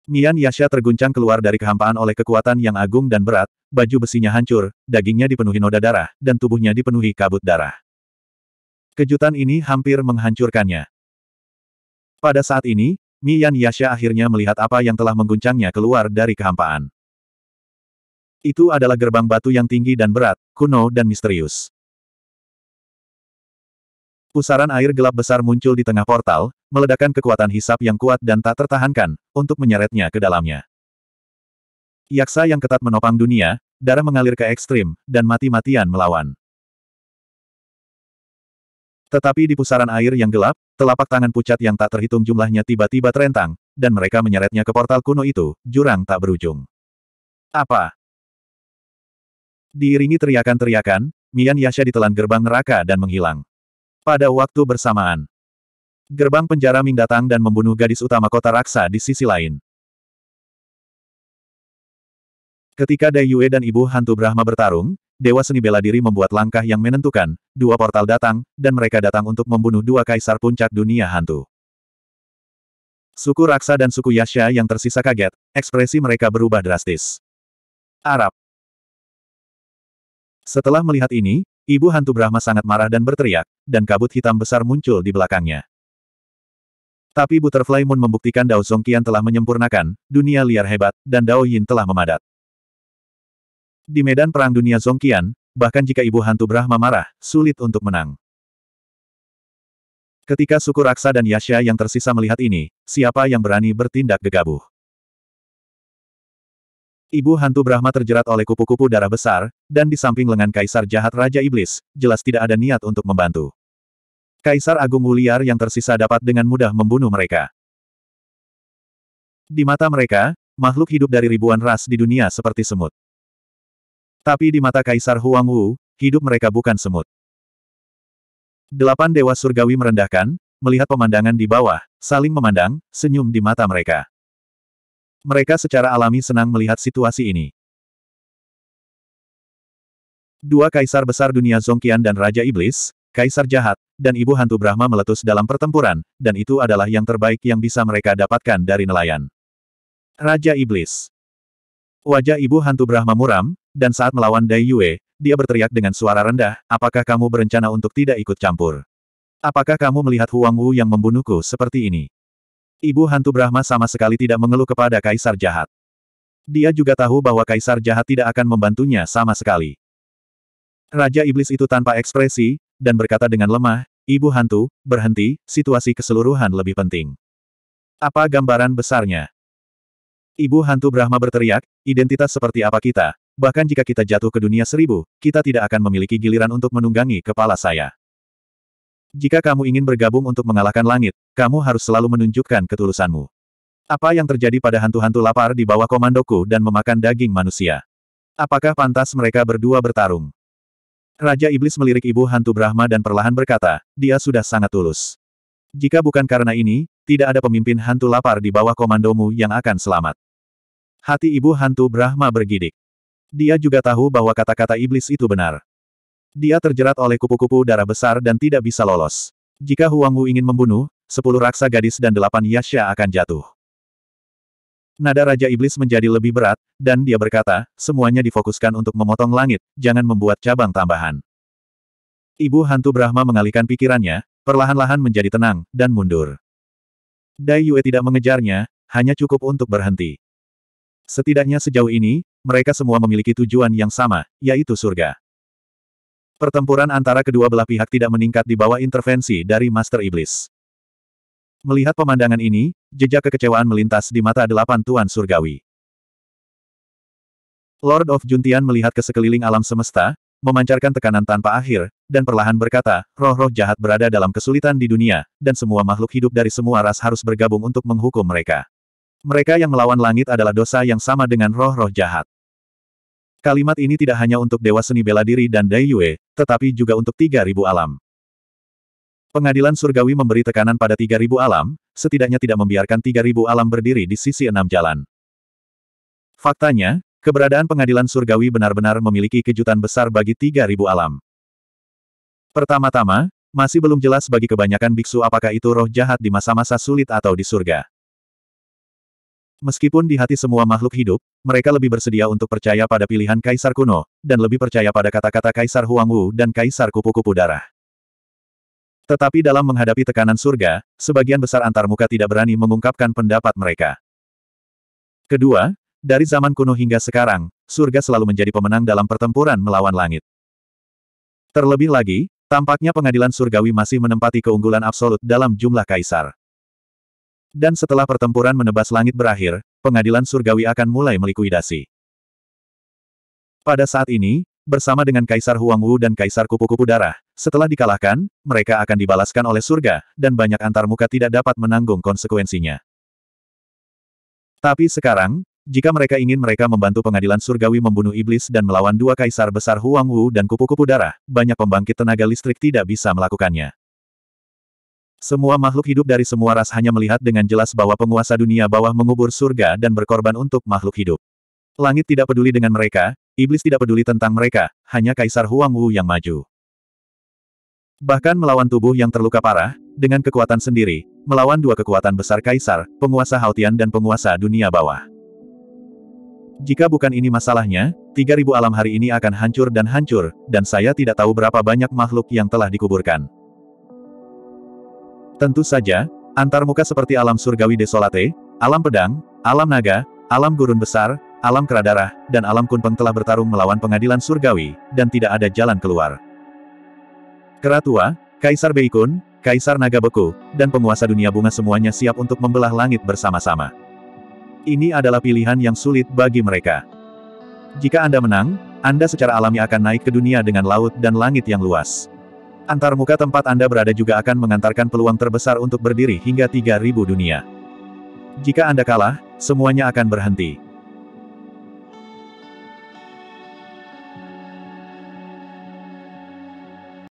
Mian Yasha terguncang keluar dari kehampaan oleh kekuatan yang agung dan berat, baju besinya hancur, dagingnya dipenuhi noda darah, dan tubuhnya dipenuhi kabut darah. Kejutan ini hampir menghancurkannya. Pada saat ini, Mian Yasha akhirnya melihat apa yang telah mengguncangnya keluar dari kehampaan. Itu adalah gerbang batu yang tinggi dan berat, kuno dan misterius. Pusaran air gelap besar muncul di tengah portal, meledakkan kekuatan hisap yang kuat dan tak tertahankan, untuk menyeretnya ke dalamnya. Yaksa yang ketat menopang dunia, darah mengalir ke ekstrim, dan mati-matian melawan. Tetapi di pusaran air yang gelap, telapak tangan pucat yang tak terhitung jumlahnya tiba-tiba terentang, dan mereka menyeretnya ke portal kuno itu, jurang tak berujung. Apa? Diiringi teriakan-teriakan, Mian Yasha ditelan gerbang neraka dan menghilang. Pada waktu bersamaan, gerbang penjara Ming datang dan membunuh gadis utama kota Raksa di sisi lain. Ketika Dai Yue dan ibu hantu Brahma bertarung, Dewa Seni Bela Diri membuat langkah yang menentukan, dua portal datang, dan mereka datang untuk membunuh dua kaisar puncak dunia hantu. Suku Raksa dan suku Yasha yang tersisa kaget, ekspresi mereka berubah drastis. Arab. Setelah melihat ini, Ibu hantu Brahma sangat marah dan berteriak, dan kabut hitam besar muncul di belakangnya. Tapi Butterfly Moon membuktikan Dao Zongqian telah menyempurnakan, dunia liar hebat, dan Dao Yin telah memadat. Di medan perang dunia Zongqian, bahkan jika ibu hantu Brahma marah, sulit untuk menang. Ketika suku Raksa dan Yasha yang tersisa melihat ini, siapa yang berani bertindak gegabah? Ibu hantu Brahma terjerat oleh kupu-kupu darah besar, dan di samping lengan kaisar jahat Raja Iblis, jelas tidak ada niat untuk membantu. Kaisar Agung Wuliar yang tersisa dapat dengan mudah membunuh mereka. Di mata mereka, makhluk hidup dari ribuan ras di dunia seperti semut. Tapi di mata Kaisar Huang Wu, hidup mereka bukan semut. Delapan dewa surgawi merendahkan, melihat pemandangan di bawah, saling memandang, senyum di mata mereka. Mereka secara alami senang melihat situasi ini. Dua kaisar besar dunia Zongqian dan Raja Iblis, Kaisar Jahat, dan Ibu Hantu Brahma meletus dalam pertempuran, dan itu adalah yang terbaik yang bisa mereka dapatkan dari nelayan. Raja Iblis Wajah Ibu Hantu Brahma muram, dan saat melawan Dai Yue, dia berteriak dengan suara rendah, apakah kamu berencana untuk tidak ikut campur? Apakah kamu melihat Huang Wu yang membunuhku seperti ini? Ibu hantu Brahma sama sekali tidak mengeluh kepada kaisar jahat. Dia juga tahu bahwa kaisar jahat tidak akan membantunya sama sekali. Raja iblis itu tanpa ekspresi, dan berkata dengan lemah, Ibu hantu, berhenti, situasi keseluruhan lebih penting. Apa gambaran besarnya? Ibu hantu Brahma berteriak, identitas seperti apa kita, bahkan jika kita jatuh ke dunia seribu, kita tidak akan memiliki giliran untuk menunggangi kepala saya. Jika kamu ingin bergabung untuk mengalahkan langit, kamu harus selalu menunjukkan ketulusanmu. Apa yang terjadi pada hantu-hantu lapar di bawah komandoku dan memakan daging manusia? Apakah pantas mereka berdua bertarung? Raja Iblis melirik ibu hantu Brahma dan perlahan berkata, dia sudah sangat tulus. Jika bukan karena ini, tidak ada pemimpin hantu lapar di bawah komandomu yang akan selamat. Hati ibu hantu Brahma bergidik. Dia juga tahu bahwa kata-kata iblis itu benar. Dia terjerat oleh kupu-kupu darah besar dan tidak bisa lolos. Jika Huang Wu ingin membunuh, sepuluh raksa gadis dan delapan Yasha akan jatuh. Nada Raja Iblis menjadi lebih berat, dan dia berkata, semuanya difokuskan untuk memotong langit, jangan membuat cabang tambahan. Ibu Hantu Brahma mengalihkan pikirannya, perlahan-lahan menjadi tenang, dan mundur. Dai Yue tidak mengejarnya, hanya cukup untuk berhenti. Setidaknya sejauh ini, mereka semua memiliki tujuan yang sama, yaitu surga. Pertempuran antara kedua belah pihak tidak meningkat di bawah intervensi dari Master Iblis. Melihat pemandangan ini, jejak kekecewaan melintas di mata delapan Tuan Surgawi. Lord of Juntian melihat ke sekeliling alam semesta, memancarkan tekanan tanpa akhir, dan perlahan berkata, roh-roh jahat berada dalam kesulitan di dunia, dan semua makhluk hidup dari semua ras harus bergabung untuk menghukum mereka. Mereka yang melawan langit adalah dosa yang sama dengan roh-roh jahat. Kalimat ini tidak hanya untuk Dewa Seni Bela Diri dan Dai Yue, tetapi juga untuk 3.000 alam. Pengadilan surgawi memberi tekanan pada 3.000 alam, setidaknya tidak membiarkan 3.000 alam berdiri di sisi enam jalan. Faktanya, keberadaan pengadilan surgawi benar-benar memiliki kejutan besar bagi 3.000 alam. Pertama-tama, masih belum jelas bagi kebanyakan biksu apakah itu roh jahat di masa-masa sulit atau di surga. Meskipun di hati semua makhluk hidup, mereka lebih bersedia untuk percaya pada pilihan Kaisar kuno, dan lebih percaya pada kata-kata Kaisar Huangwu dan Kaisar Kupu-Kupu Darah. Tetapi dalam menghadapi tekanan surga, sebagian besar antarmuka tidak berani mengungkapkan pendapat mereka. Kedua, dari zaman kuno hingga sekarang, surga selalu menjadi pemenang dalam pertempuran melawan langit. Terlebih lagi, tampaknya pengadilan surgawi masih menempati keunggulan absolut dalam jumlah kaisar. Dan setelah pertempuran menebas langit berakhir, pengadilan surgawi akan mulai melikuidasi. Pada saat ini, bersama dengan Kaisar Huang Wu dan Kaisar Kupu-Kupu Darah, setelah dikalahkan, mereka akan dibalaskan oleh surga, dan banyak antarmuka tidak dapat menanggung konsekuensinya. Tapi sekarang, jika mereka ingin mereka membantu pengadilan surgawi membunuh iblis dan melawan dua kaisar besar Huang Wu dan kupu-kupu darah, banyak pembangkit tenaga listrik tidak bisa melakukannya. Semua makhluk hidup dari semua ras hanya melihat dengan jelas bahwa penguasa dunia bawah mengubur surga dan berkorban untuk makhluk hidup. Langit tidak peduli dengan mereka, iblis tidak peduli tentang mereka, hanya Kaisar Huang Wu yang maju. Bahkan melawan tubuh yang terluka parah, dengan kekuatan sendiri, melawan dua kekuatan besar Kaisar, penguasa Haotian dan penguasa dunia bawah. Jika bukan ini masalahnya, 3000 alam hari ini akan hancur dan hancur, dan saya tidak tahu berapa banyak makhluk yang telah dikuburkan. Tentu saja, antar muka seperti alam surgawi desolate, alam pedang, alam naga, alam gurun besar, alam keradarah, dan alam kunpeng telah bertarung melawan pengadilan surgawi, dan tidak ada jalan keluar. Keratua, Kaisar Beikun, Kaisar Naga Beku, dan penguasa dunia bunga semuanya siap untuk membelah langit bersama-sama. Ini adalah pilihan yang sulit bagi mereka. Jika Anda menang, Anda secara alami akan naik ke dunia dengan laut dan langit yang luas. Antar muka tempat Anda berada juga akan mengantarkan peluang terbesar untuk berdiri hingga 3000 dunia. Jika Anda kalah, semuanya akan berhenti.